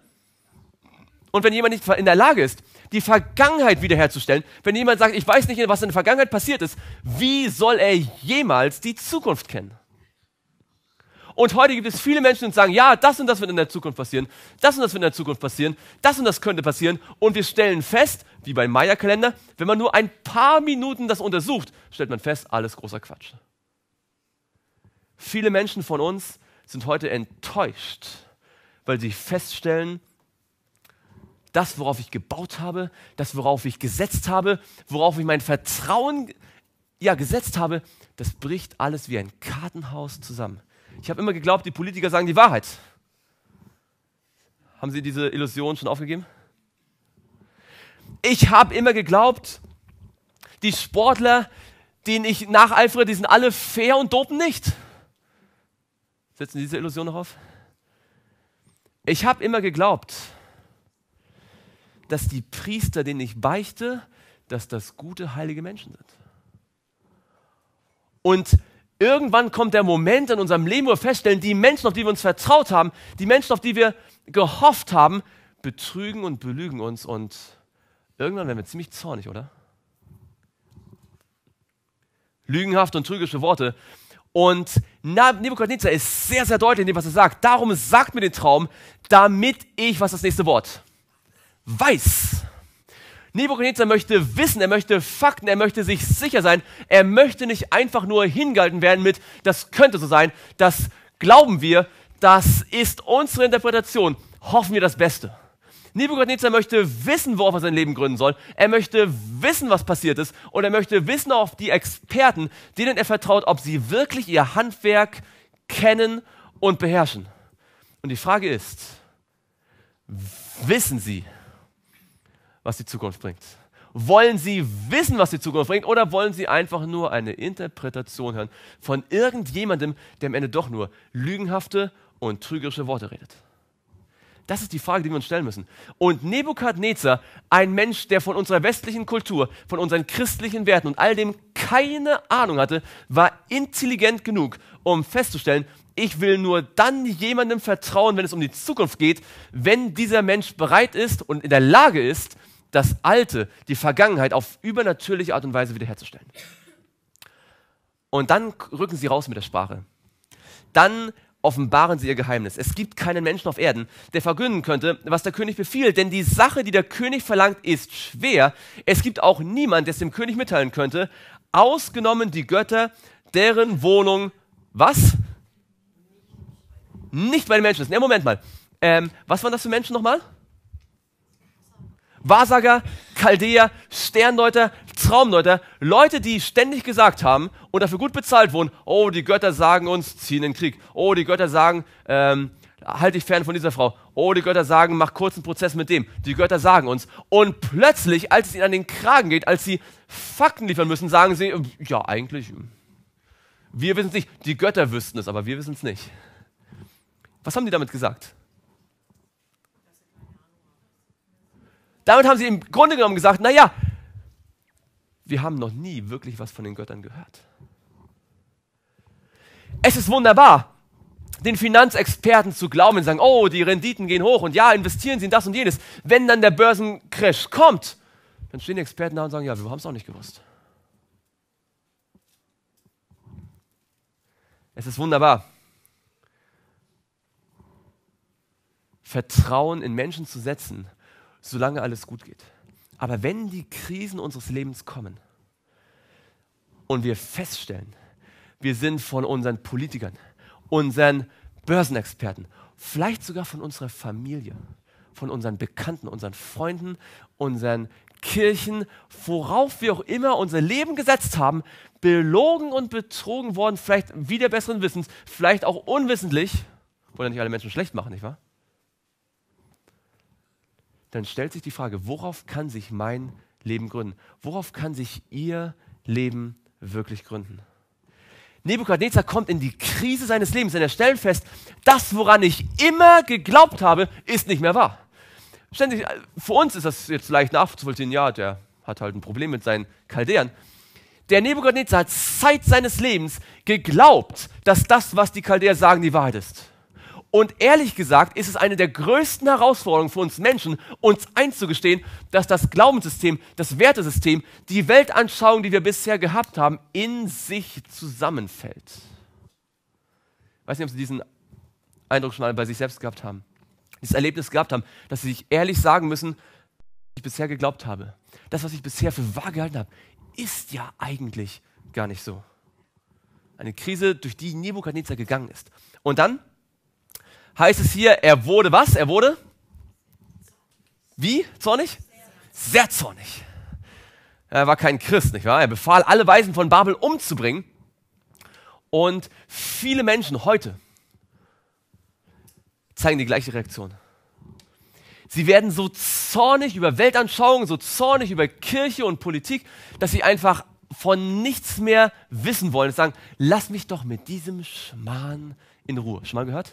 Und wenn jemand nicht in der Lage ist, die Vergangenheit wiederherzustellen, wenn jemand sagt, ich weiß nicht, was in der Vergangenheit passiert ist, wie soll er jemals die Zukunft kennen? Und heute gibt es viele Menschen, die sagen, ja, das und das wird in der Zukunft passieren, das und das wird in der Zukunft passieren, das und das könnte passieren. Und wir stellen fest, wie beim Maya-Kalender, wenn man nur ein paar Minuten das untersucht, stellt man fest, alles großer Quatsch. Viele Menschen von uns sind heute enttäuscht, weil sie feststellen, das, worauf ich gebaut habe, das, worauf ich gesetzt habe, worauf ich mein Vertrauen ja, gesetzt habe, das bricht alles wie ein Kartenhaus zusammen. Ich habe immer geglaubt, die Politiker sagen die Wahrheit. Haben Sie diese Illusion schon aufgegeben? Ich habe immer geglaubt, die Sportler, denen ich nacheifere, die sind alle fair und dopen nicht. Setzen Sie diese Illusion noch auf? Ich habe immer geglaubt, dass die Priester, denen ich beichte, dass das gute, heilige Menschen sind. Und irgendwann kommt der Moment in unserem Leben, wo wir feststellen, die Menschen, auf die wir uns vertraut haben, die Menschen, auf die wir gehofft haben, betrügen und belügen uns. Und irgendwann werden wir ziemlich zornig, oder? Lügenhaft und trügische Worte. Und Nebukadnezar ist sehr, sehr deutlich in dem, was er sagt. Darum sagt mir den Traum, damit ich, was ist das nächste Wort? Weiß. Nebukadnezar möchte wissen, er möchte Fakten, er möchte sich sicher sein, er möchte nicht einfach nur hingehalten werden mit, das könnte so sein, das glauben wir, das ist unsere Interpretation, hoffen wir das Beste. Nebukadnezar möchte wissen, worauf er sein Leben gründen soll. Er möchte wissen, was passiert ist. Und er möchte wissen auf die Experten, denen er vertraut, ob sie wirklich ihr Handwerk kennen und beherrschen. Und die Frage ist, wissen sie, was die Zukunft bringt? Wollen Sie wissen, was die Zukunft bringt, oder wollen Sie einfach nur eine Interpretation hören von irgendjemandem, der am Ende doch nur lügenhafte und trügerische Worte redet? Das ist die Frage, die wir uns stellen müssen. Und Nebukadnezar, ein Mensch, der von unserer westlichen Kultur, von unseren christlichen Werten und all dem keine Ahnung hatte, war intelligent genug, um festzustellen, ich will nur dann jemandem vertrauen, wenn es um die Zukunft geht, wenn dieser Mensch bereit ist und in der Lage ist, das Alte, die Vergangenheit auf übernatürliche Art und Weise wiederherzustellen. Und dann rücken sie raus mit der Sprache. Dann offenbaren sie ihr Geheimnis. Es gibt keinen Menschen auf Erden, der vergünden könnte, was der König befiehlt, denn die Sache, die der König verlangt, ist schwer. Es gibt auch niemand, der es dem König mitteilen könnte, ausgenommen die Götter, deren Wohnung was? Nicht bei den Menschen ist. Ne, Moment mal. Ähm, was waren das für Menschen nochmal? Wahrsager, Chaldeer, Sterndeuter, Traumdeuter, Leute, die ständig gesagt haben und dafür gut bezahlt wurden, oh, die Götter sagen uns, ziehen in den Krieg. Oh, die Götter sagen, ähm, halt dich fern von dieser Frau. Oh, die Götter sagen, mach kurzen Prozess mit dem. Die Götter sagen uns. Und plötzlich, als es ihnen an den Kragen geht, als sie Fakten liefern müssen, sagen sie, ja, eigentlich, hm, wir wissen es nicht. Die Götter wüssten es, aber wir wissen es nicht. Was haben die damit gesagt? damit haben sie im Grunde genommen gesagt, naja, wir haben noch nie wirklich was von den Göttern gehört. Es ist wunderbar, den Finanzexperten zu glauben und sagen, oh, die Renditen gehen hoch und ja, investieren Sie in das und jenes. Wenn dann der Börsencrash kommt, dann stehen die Experten da und sagen, ja, wir haben es auch nicht gewusst. Es ist wunderbar. Vertrauen in Menschen zu setzen, solange alles gut geht. Aber wenn die Krisen unseres Lebens kommen und wir feststellen, wir sind von unseren Politikern, unseren Börsenexperten, vielleicht sogar von unserer Familie, von unseren Bekannten, unseren Freunden, unseren Kirchen, worauf wir auch immer unser Leben gesetzt haben, belogen und betrogen worden, vielleicht wieder besseren Wissens, vielleicht auch unwissentlich, wollen ja nicht alle Menschen schlecht machen, nicht wahr? dann stellt sich die Frage, worauf kann sich mein Leben gründen? Worauf kann sich ihr Leben wirklich gründen? Nebukadnezar kommt in die Krise seines Lebens, denn er stellt fest, das, woran ich immer geglaubt habe, ist nicht mehr wahr. Ständig, äh, für uns ist das jetzt leicht nachzuvollziehen, ja, der hat halt ein Problem mit seinen Chaldäern. Der Nebukadnezar hat seit seines Lebens geglaubt, dass das, was die Chaldäer sagen, die Wahrheit ist. Und ehrlich gesagt ist es eine der größten Herausforderungen für uns Menschen, uns einzugestehen, dass das Glaubenssystem, das Wertesystem, die Weltanschauung, die wir bisher gehabt haben, in sich zusammenfällt. Ich weiß nicht, ob Sie diesen Eindruck schon mal bei sich selbst gehabt haben, dieses Erlebnis gehabt haben, dass Sie sich ehrlich sagen müssen, was ich bisher geglaubt habe, das, was ich bisher für wahr gehalten habe, ist ja eigentlich gar nicht so. Eine Krise, durch die Nebukadnezar gegangen ist. Und dann heißt es hier, er wurde was? Er wurde? Wie? Zornig? Sehr zornig. Er war kein Christ, nicht wahr? Er befahl, alle Weisen von Babel umzubringen. Und viele Menschen heute zeigen die gleiche Reaktion. Sie werden so zornig über Weltanschauungen, so zornig über Kirche und Politik, dass sie einfach von nichts mehr wissen wollen und sagen, lass mich doch mit diesem Schmarrn in Ruhe. Schon mal gehört?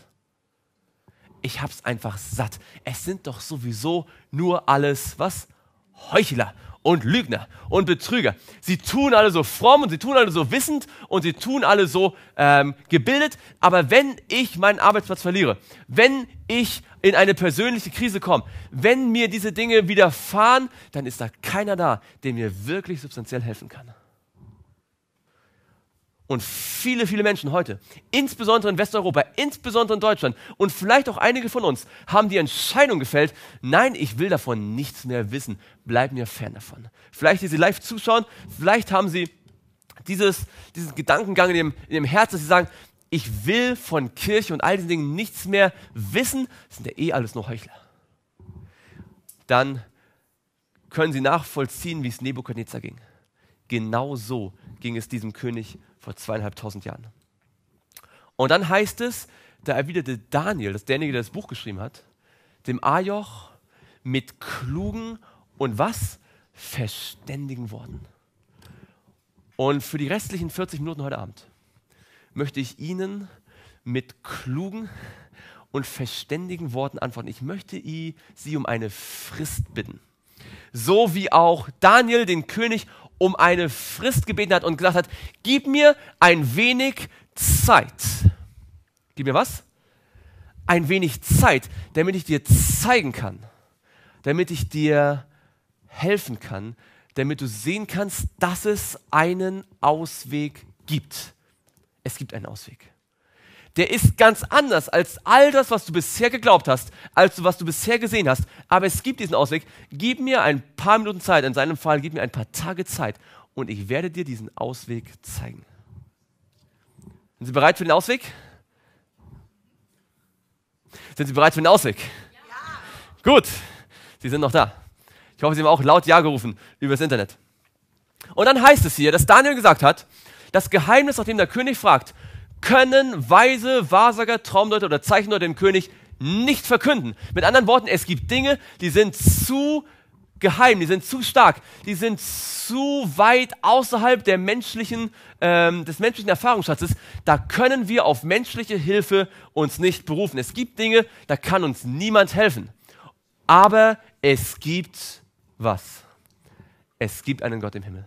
ich hab's einfach satt. Es sind doch sowieso nur alles, was? Heuchler und Lügner und Betrüger. Sie tun alle so fromm und sie tun alle so wissend und sie tun alle so ähm, gebildet. Aber wenn ich meinen Arbeitsplatz verliere, wenn ich in eine persönliche Krise komme, wenn mir diese Dinge widerfahren, dann ist da keiner da, der mir wirklich substanziell helfen kann. Und viele, viele Menschen heute, insbesondere in Westeuropa, insbesondere in Deutschland und vielleicht auch einige von uns, haben die Entscheidung gefällt, nein, ich will davon nichts mehr wissen, bleib mir fern davon. Vielleicht, die sie live zuschauen, vielleicht haben sie dieses, diesen Gedankengang in Ihrem, in dem Herz, dass sie sagen, ich will von Kirche und all diesen Dingen nichts mehr wissen, das sind ja eh alles nur Heuchler. Dann können sie nachvollziehen, wie es Nebukadnezar ging. Genau so ging es diesem König vor zweieinhalbtausend Jahren. Und dann heißt es, da erwiderte Daniel, das derjenige, der das Buch geschrieben hat, dem Ajoch mit klugen und was? Verständigen Worten. Und für die restlichen 40 Minuten heute Abend möchte ich Ihnen mit klugen und verständigen Worten antworten. Ich möchte Sie um eine Frist bitten. So wie auch Daniel den König um eine Frist gebeten hat und gesagt hat, gib mir ein wenig Zeit. Gib mir was? Ein wenig Zeit, damit ich dir zeigen kann, damit ich dir helfen kann, damit du sehen kannst, dass es einen Ausweg gibt. Es gibt einen Ausweg der ist ganz anders als all das, was du bisher geglaubt hast, als was du bisher gesehen hast. Aber es gibt diesen Ausweg. Gib mir ein paar Minuten Zeit, in seinem Fall, gib mir ein paar Tage Zeit und ich werde dir diesen Ausweg zeigen. Sind Sie bereit für den Ausweg? Sind Sie bereit für den Ausweg? Ja. Gut, Sie sind noch da. Ich hoffe, Sie haben auch laut Ja gerufen über das Internet. Und dann heißt es hier, dass Daniel gesagt hat, das Geheimnis, nach dem der König fragt, können weise Wahrsager, Traumdeuter oder Zeichendeuter dem König nicht verkünden. Mit anderen Worten, es gibt Dinge, die sind zu geheim, die sind zu stark, die sind zu weit außerhalb der menschlichen, ähm, des menschlichen Erfahrungsschatzes. Da können wir auf menschliche Hilfe uns nicht berufen. Es gibt Dinge, da kann uns niemand helfen. Aber es gibt was? Es gibt einen Gott im Himmel.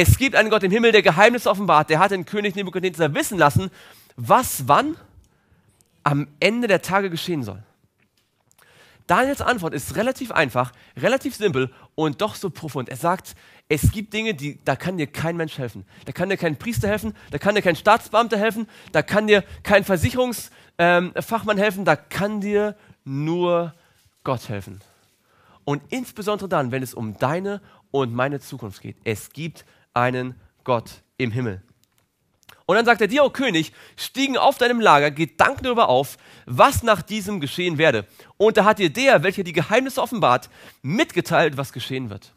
Es gibt einen Gott im Himmel, der Geheimnisse offenbart. Der hat den König Nebuchadnezzar wissen lassen, was wann am Ende der Tage geschehen soll. Daniels Antwort ist relativ einfach, relativ simpel und doch so profund. Er sagt, es gibt Dinge, die, da kann dir kein Mensch helfen. Da kann dir kein Priester helfen, da kann dir kein Staatsbeamter helfen, da kann dir kein Versicherungsfachmann ähm, helfen, da kann dir nur Gott helfen. Und insbesondere dann, wenn es um deine und meine Zukunft geht. Es gibt einen Gott im Himmel. Und dann sagt er dir, O König, stiegen auf deinem Lager Gedanken darüber auf, was nach diesem geschehen werde. Und da hat dir der, welcher die Geheimnisse offenbart, mitgeteilt, was geschehen wird.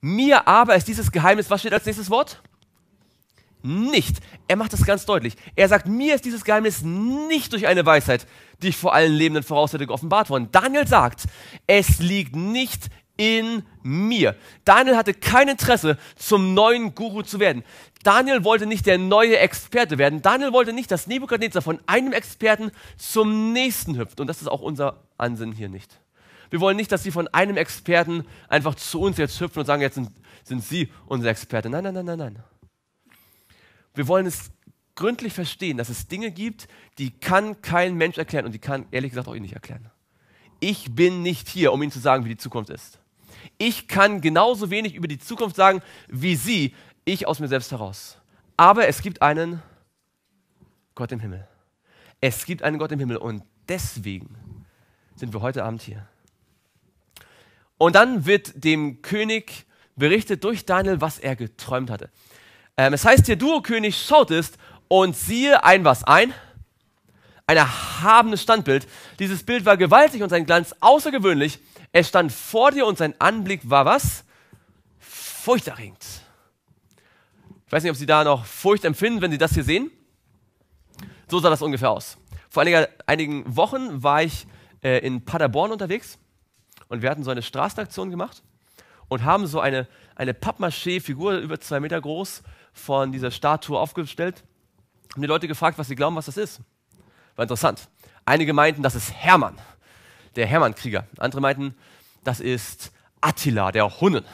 Mir aber ist dieses Geheimnis, was steht als nächstes Wort? Nicht. Er macht das ganz deutlich. Er sagt, mir ist dieses Geheimnis nicht durch eine Weisheit, die ich vor allen Lebenden voraushätte, offenbart worden. Daniel sagt, es liegt nicht in mir. Daniel hatte kein Interesse, zum neuen Guru zu werden. Daniel wollte nicht der neue Experte werden. Daniel wollte nicht, dass Nebukadnezar von einem Experten zum nächsten hüpft. Und das ist auch unser Ansinnen hier nicht. Wir wollen nicht, dass sie von einem Experten einfach zu uns jetzt hüpfen und sagen, jetzt sind, sind sie unser Experte. Nein, nein, nein, nein, nein. Wir wollen es gründlich verstehen, dass es Dinge gibt, die kann kein Mensch erklären und die kann ehrlich gesagt auch ich nicht erklären. Ich bin nicht hier, um Ihnen zu sagen, wie die Zukunft ist. Ich kann genauso wenig über die Zukunft sagen wie sie, ich aus mir selbst heraus. Aber es gibt einen Gott im Himmel. Es gibt einen Gott im Himmel und deswegen sind wir heute Abend hier. Und dann wird dem König berichtet durch Daniel, was er geträumt hatte. Ähm, es heißt hier, du, König, schautest und siehe ein was ein. Ein erhabenes Standbild. Dieses Bild war gewaltig und sein Glanz außergewöhnlich. Er stand vor dir und sein Anblick war was? Furchterregend. Ich weiß nicht, ob Sie da noch Furcht empfinden, wenn Sie das hier sehen. So sah das ungefähr aus. Vor einiger, einigen Wochen war ich äh, in Paderborn unterwegs und wir hatten so eine Straßenaktion gemacht und haben so eine, eine Pappmaché-Figur über zwei Meter groß von dieser Statue aufgestellt. und die Leute gefragt, was sie glauben, was das ist. War interessant. Einige meinten, das ist Hermann der Hermannkrieger. Andere meinten, das ist Attila, der Hunnen.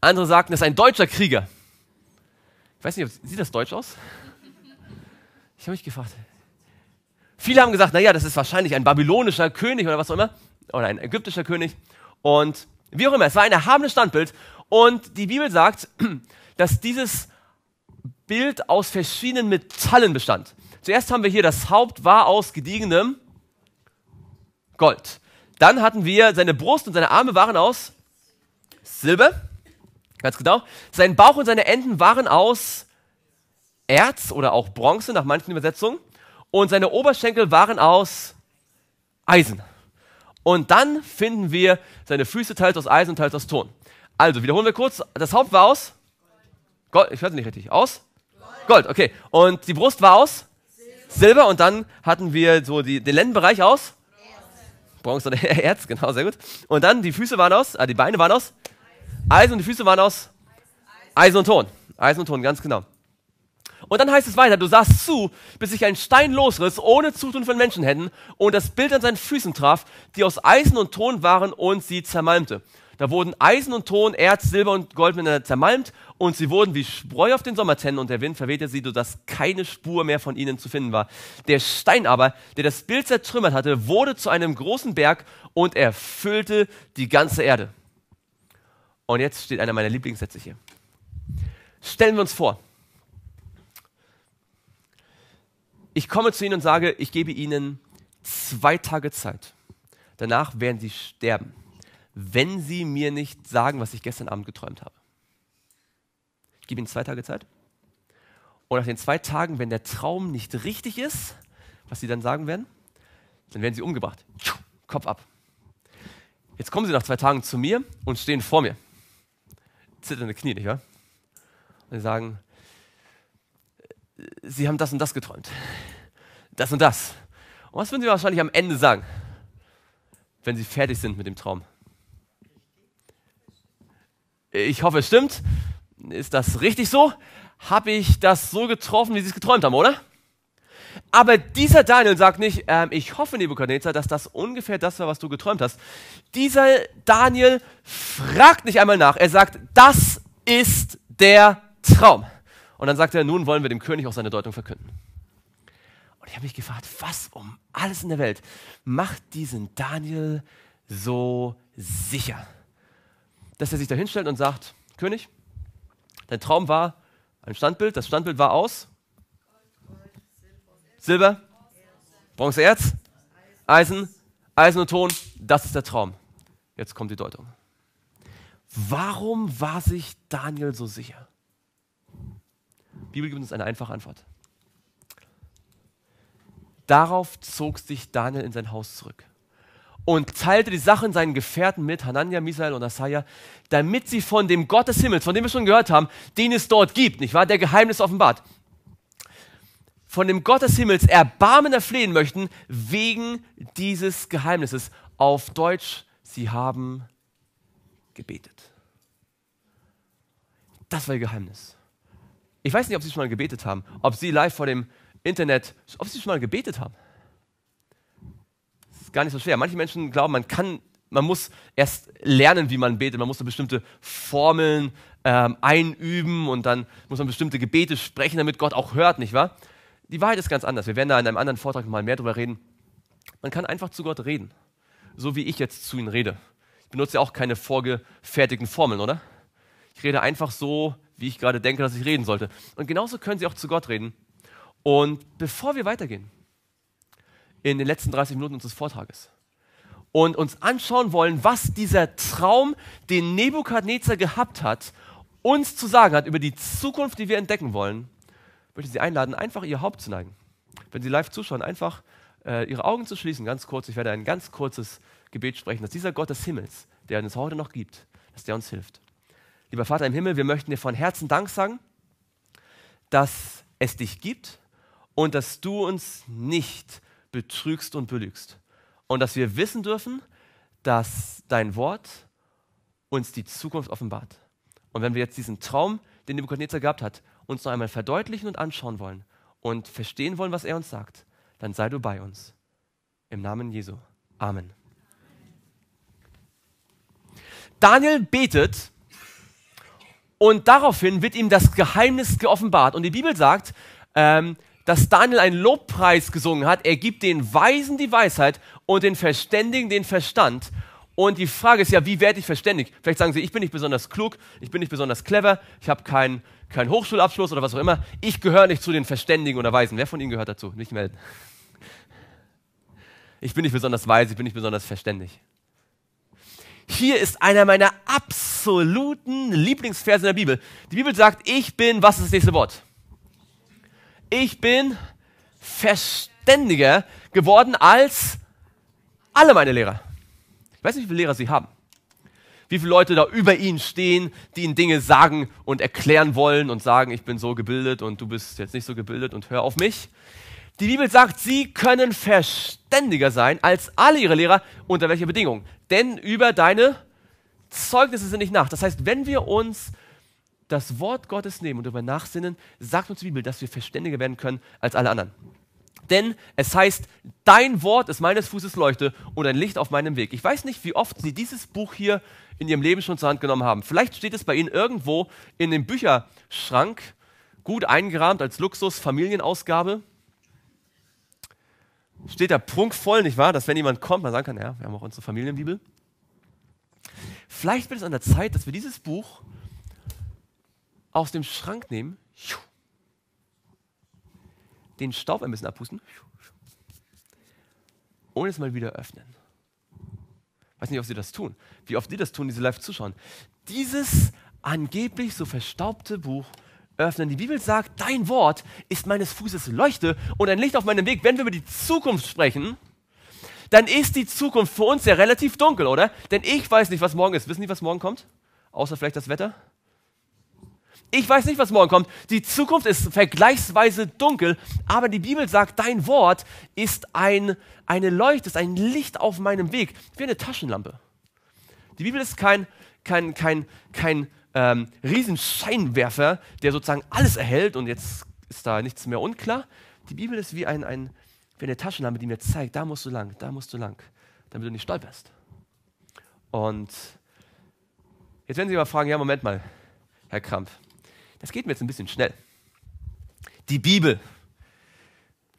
Andere sagten, das ist ein deutscher Krieger. Ich weiß nicht, sieht das deutsch aus? Ich habe mich gefragt. Viele haben gesagt, naja, das ist wahrscheinlich ein babylonischer König oder was auch immer, oder ein ägyptischer König. Und wie auch immer, es war ein erhabenes Standbild. Und die Bibel sagt, dass dieses Bild aus verschiedenen Metallen bestand. Zuerst haben wir hier das Haupt war aus gediegenem Gold. Dann hatten wir, seine Brust und seine Arme waren aus Silber, ganz genau. Sein Bauch und seine Enden waren aus Erz oder auch Bronze, nach manchen Übersetzungen. Und seine Oberschenkel waren aus Eisen. Und dann finden wir seine Füße teils aus Eisen teils aus Ton. Also, wiederholen wir kurz. Das Haupt war aus Gold. Ich weiß nicht richtig. Aus? Gold, okay. Und die Brust war aus Silber. Silber. Und dann hatten wir so die, den Lendenbereich aus Bronze oder Erz, genau, sehr gut. Und dann die Füße waren aus, äh, die Beine waren aus Eisen und die Füße waren aus Eisen und Ton. Eisen und Ton, ganz genau. Und dann heißt es weiter, du sahst zu, bis sich ein Stein losriss, ohne Zutun von Menschenhänden, und das Bild an seinen Füßen traf, die aus Eisen und Ton waren, und sie zermalmte. Da wurden Eisen und Ton, Erz, Silber und Gold miteinander zermalmt und sie wurden wie Spreu auf den Sommertennen und der Wind verwehte sie, sodass keine Spur mehr von ihnen zu finden war. Der Stein aber, der das Bild zertrümmert hatte, wurde zu einem großen Berg und erfüllte die ganze Erde. Und jetzt steht einer meiner Lieblingssätze hier. Stellen wir uns vor, ich komme zu Ihnen und sage, ich gebe Ihnen zwei Tage Zeit. Danach werden Sie sterben wenn sie mir nicht sagen, was ich gestern Abend geträumt habe. Ich gebe ihnen zwei Tage Zeit. Und nach den zwei Tagen, wenn der Traum nicht richtig ist, was sie dann sagen werden, dann werden sie umgebracht. Kopf ab. Jetzt kommen sie nach zwei Tagen zu mir und stehen vor mir. Zitternde Knie, nicht wahr? Und sie sagen, äh, sie haben das und das geträumt. Das und das. Und was würden sie wahrscheinlich am Ende sagen, wenn sie fertig sind mit dem Traum? ich hoffe es stimmt, ist das richtig so? Habe ich das so getroffen, wie sie es geträumt haben, oder? Aber dieser Daniel sagt nicht, ähm, ich hoffe, Nebuchadnezzar, dass das ungefähr das war, was du geträumt hast. Dieser Daniel fragt nicht einmal nach. Er sagt, das ist der Traum. Und dann sagt er, nun wollen wir dem König auch seine Deutung verkünden. Und ich habe mich gefragt, was um alles in der Welt macht diesen Daniel so sicher? dass er sich da hinstellt und sagt, König, dein Traum war ein Standbild, das Standbild war aus Silber, Bronze, Erz, Eisen, Eisen und Ton, das ist der Traum. Jetzt kommt die Deutung. Warum war sich Daniel so sicher? Die Bibel gibt uns eine einfache Antwort. Darauf zog sich Daniel in sein Haus zurück und teilte die Sachen seinen Gefährten mit, Hanania, Misael und Asaja, damit sie von dem Gott des Himmels, von dem wir schon gehört haben, den es dort gibt, nicht wahr, der Geheimnis offenbart, von dem Gott des Himmels Erbarmen erflehen möchten wegen dieses Geheimnisses. Auf Deutsch, sie haben gebetet. Das war ihr Geheimnis. Ich weiß nicht, ob sie schon mal gebetet haben, ob sie live vor dem Internet, ob sie schon mal gebetet haben ist gar nicht so schwer. Manche Menschen glauben, man kann, man muss erst lernen, wie man betet. Man muss so bestimmte Formeln ähm, einüben und dann muss man bestimmte Gebete sprechen, damit Gott auch hört, nicht wahr? Die Wahrheit ist ganz anders. Wir werden da in einem anderen Vortrag mal mehr drüber reden. Man kann einfach zu Gott reden, so wie ich jetzt zu ihm rede. Ich benutze ja auch keine vorgefertigten Formeln, oder? Ich rede einfach so, wie ich gerade denke, dass ich reden sollte. Und genauso können Sie auch zu Gott reden. Und bevor wir weitergehen, in den letzten 30 Minuten unseres Vortrages und uns anschauen wollen, was dieser Traum, den Nebukadnezar gehabt hat, uns zu sagen hat über die Zukunft, die wir entdecken wollen, möchte ich Sie einladen, einfach Ihr Haupt zu neigen. Wenn Sie live zuschauen, einfach äh, Ihre Augen zu schließen, ganz kurz. Ich werde ein ganz kurzes Gebet sprechen, dass dieser Gott des Himmels, der uns heute noch gibt, dass der uns hilft. Lieber Vater im Himmel, wir möchten dir von Herzen Dank sagen, dass es dich gibt und dass du uns nicht betrügst und belügst. Und dass wir wissen dürfen, dass dein Wort uns die Zukunft offenbart. Und wenn wir jetzt diesen Traum, den Nebuchadnezzar gehabt hat, uns noch einmal verdeutlichen und anschauen wollen und verstehen wollen, was er uns sagt, dann sei du bei uns. Im Namen Jesu. Amen. Daniel betet und daraufhin wird ihm das Geheimnis geoffenbart. Und die Bibel sagt, ähm, dass Daniel einen Lobpreis gesungen hat. Er gibt den Weisen die Weisheit und den Verständigen den Verstand. Und die Frage ist ja, wie werde ich verständig? Vielleicht sagen Sie, ich bin nicht besonders klug, ich bin nicht besonders clever, ich habe keinen kein Hochschulabschluss oder was auch immer. Ich gehöre nicht zu den Verständigen oder Weisen. Wer von Ihnen gehört dazu? Nicht melden. Ich bin nicht besonders weise, ich bin nicht besonders verständig. Hier ist einer meiner absoluten Lieblingsverse in der Bibel. Die Bibel sagt, ich bin, was ist das nächste Wort? ich bin verständiger geworden als alle meine Lehrer. Ich weiß nicht, wie viele Lehrer sie haben. Wie viele Leute da über ihnen stehen, die ihnen Dinge sagen und erklären wollen und sagen, ich bin so gebildet und du bist jetzt nicht so gebildet und hör auf mich. Die Bibel sagt, sie können verständiger sein als alle ihre Lehrer. Unter welcher Bedingung? Denn über deine Zeugnisse sind nicht nach. Das heißt, wenn wir uns das Wort Gottes nehmen und darüber nachsinnen, sagt uns die Bibel, dass wir verständiger werden können als alle anderen. Denn es heißt, dein Wort ist meines Fußes Leuchte und ein Licht auf meinem Weg. Ich weiß nicht, wie oft Sie dieses Buch hier in Ihrem Leben schon zur Hand genommen haben. Vielleicht steht es bei Ihnen irgendwo in dem Bücherschrank, gut eingerahmt als Luxus-Familienausgabe. Steht da prunkvoll, nicht wahr? Dass wenn jemand kommt, man sagen kann, ja, wir haben auch unsere Familienbibel. Vielleicht wird es an der Zeit, dass wir dieses Buch aus dem Schrank nehmen, den Staub ein bisschen abpusten und es mal wieder öffnen. Ich weiß nicht, ob sie das tun, wie oft sie das tun, diese live zuschauen. Dieses angeblich so verstaubte Buch öffnen. Die Bibel sagt, dein Wort ist meines Fußes Leuchte und ein Licht auf meinem Weg. Wenn wir über die Zukunft sprechen, dann ist die Zukunft für uns ja relativ dunkel, oder? Denn ich weiß nicht, was morgen ist. Wissen Sie, was morgen kommt? Außer vielleicht das Wetter? Ich weiß nicht, was morgen kommt. Die Zukunft ist vergleichsweise dunkel, aber die Bibel sagt, dein Wort ist ein, eine Leuchte, ist ein Licht auf meinem Weg, wie eine Taschenlampe. Die Bibel ist kein, kein, kein, kein ähm, Riesenscheinwerfer, der sozusagen alles erhält und jetzt ist da nichts mehr unklar. Die Bibel ist wie, ein, ein, wie eine Taschenlampe, die mir zeigt, da musst du lang, da musst du lang, damit du nicht stolperst. Und jetzt werden Sie mal fragen, ja, Moment mal, Herr Krampf. Das geht mir jetzt ein bisschen schnell. Die Bibel.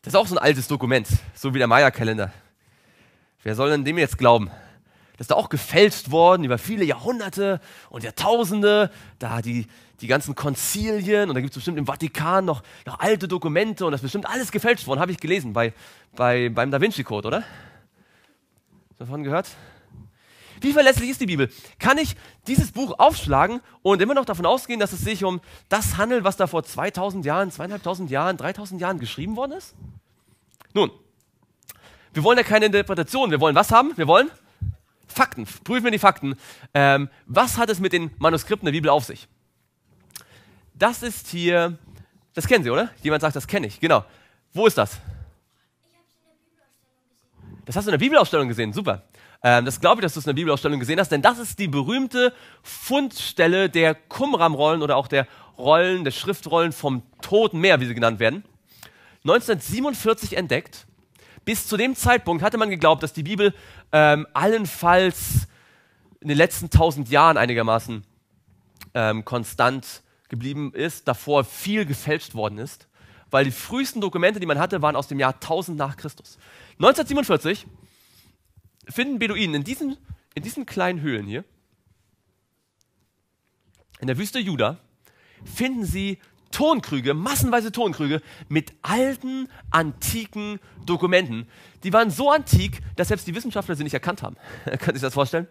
Das ist auch so ein altes Dokument, so wie der Maya-Kalender. Wer soll denn dem jetzt glauben? Das ist da auch gefälscht worden über viele Jahrhunderte und Jahrtausende. Da die, die ganzen Konzilien und da gibt es bestimmt im Vatikan noch, noch alte Dokumente und das ist bestimmt alles gefälscht worden, habe ich gelesen bei, bei, beim Da Vinci Code, oder? Davon gehört? Wie verlässlich ist die Bibel? Kann ich dieses Buch aufschlagen und immer noch davon ausgehen, dass es sich um das handelt, was da vor 2000 Jahren, zweieinhalbtausend Jahren, 3000 Jahren geschrieben worden ist? Nun, wir wollen ja keine Interpretation. Wir wollen was haben? Wir wollen Fakten. Prüfen wir die Fakten. Ähm, was hat es mit den Manuskripten der Bibel auf sich? Das ist hier, das kennen Sie, oder? Jemand sagt, das kenne ich. Genau. Wo ist das? Das hast du in der Bibelausstellung gesehen. Super. Ähm, das glaube ich, dass du es in der Bibelausstellung gesehen hast, denn das ist die berühmte Fundstelle der Qumran-Rollen oder auch der Rollen, der Schriftrollen vom Toten Meer, wie sie genannt werden. 1947 entdeckt. Bis zu dem Zeitpunkt hatte man geglaubt, dass die Bibel ähm, allenfalls in den letzten tausend Jahren einigermaßen ähm, konstant geblieben ist, davor viel gefälscht worden ist, weil die frühesten Dokumente, die man hatte, waren aus dem Jahr 1000 nach Christus. 1947 finden Beduinen in diesen, in diesen kleinen Höhlen hier, in der Wüste Juda, finden sie Tonkrüge, massenweise Tonkrüge mit alten, antiken Dokumenten. Die waren so antik, dass selbst die Wissenschaftler sie nicht erkannt haben. Könnt ihr sich das vorstellen?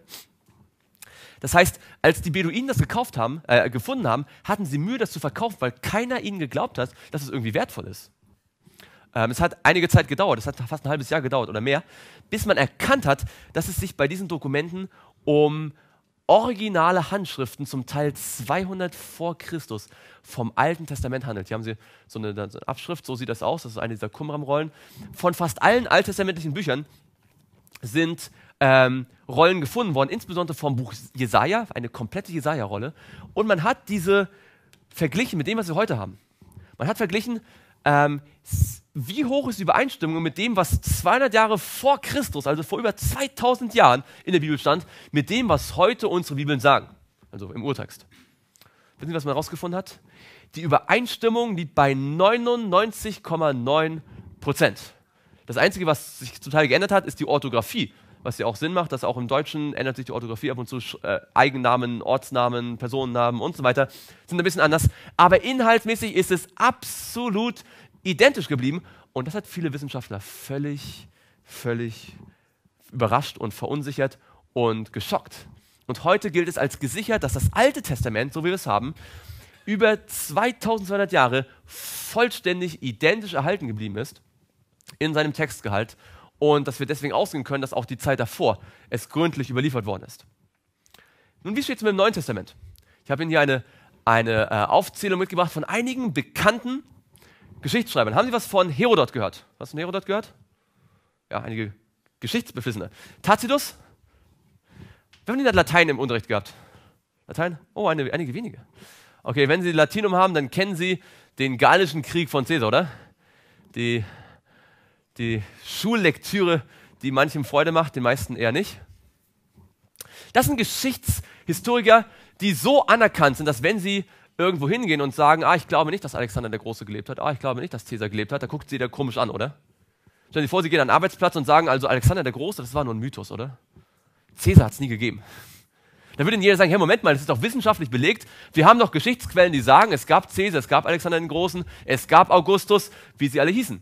Das heißt, als die Beduinen das gekauft haben, äh, gefunden haben, hatten sie Mühe, das zu verkaufen, weil keiner ihnen geglaubt hat, dass es irgendwie wertvoll ist. Ähm, es hat einige Zeit gedauert, es hat fast ein halbes Jahr gedauert oder mehr, bis man erkannt hat, dass es sich bei diesen Dokumenten um originale Handschriften, zum Teil 200 vor Christus, vom Alten Testament handelt. Hier haben sie so eine, so eine Abschrift, so sieht das aus, das ist eine dieser Qumran-Rollen. Von fast allen alttestamentlichen Büchern sind ähm, Rollen gefunden worden, insbesondere vom Buch Jesaja, eine komplette Jesaja-Rolle. Und man hat diese verglichen mit dem, was wir heute haben. Man hat verglichen ähm, wie hoch ist die Übereinstimmung mit dem, was 200 Jahre vor Christus, also vor über 2000 Jahren in der Bibel stand, mit dem, was heute unsere Bibeln sagen, also im Urtext. Wissen Sie, was man herausgefunden hat? Die Übereinstimmung liegt bei 99,9 Prozent. Das Einzige, was sich zum Teil geändert hat, ist die Orthographie, was ja auch Sinn macht, dass auch im Deutschen ändert sich die Orthographie ab und zu. Äh, Eigennamen, Ortsnamen, Personennamen und so weiter sind ein bisschen anders. Aber inhaltsmäßig ist es absolut identisch geblieben. Und das hat viele Wissenschaftler völlig, völlig überrascht und verunsichert und geschockt. Und heute gilt es als gesichert, dass das Alte Testament, so wie wir es haben, über 2200 Jahre vollständig identisch erhalten geblieben ist in seinem Textgehalt und dass wir deswegen ausgehen können, dass auch die Zeit davor es gründlich überliefert worden ist. Nun, wie steht es mit dem Neuen Testament? Ich habe Ihnen hier eine, eine äh, Aufzählung mitgebracht von einigen bekannten Geschichtsschreibern. Haben Sie was von Herodot gehört? Was von Herodot gehört? Ja, einige Geschichtsbeflissene. Tacitus? Wer haben die Latein im Unterricht gehabt? Latein? Oh, eine, einige wenige. Okay, wenn Sie Latinum haben, dann kennen Sie den Gallischen Krieg von Caesar, oder? Die, die Schullektüre, die manchem Freude macht, den meisten eher nicht. Das sind Geschichtshistoriker, die so anerkannt sind, dass wenn sie irgendwo hingehen und sagen, ah, ich glaube nicht, dass Alexander der Große gelebt hat, ah, ich glaube nicht, dass Caesar gelebt hat, da guckt sie der komisch an, oder? Stellen Sie vor, Sie gehen an den Arbeitsplatz und sagen, also Alexander der Große, das war nur ein Mythos, oder? Caesar hat es nie gegeben. Da würde Ihnen jeder sagen, hey, Moment mal, das ist doch wissenschaftlich belegt. Wir haben doch Geschichtsquellen, die sagen, es gab Caesar, es gab Alexander den Großen, es gab Augustus, wie sie alle hießen.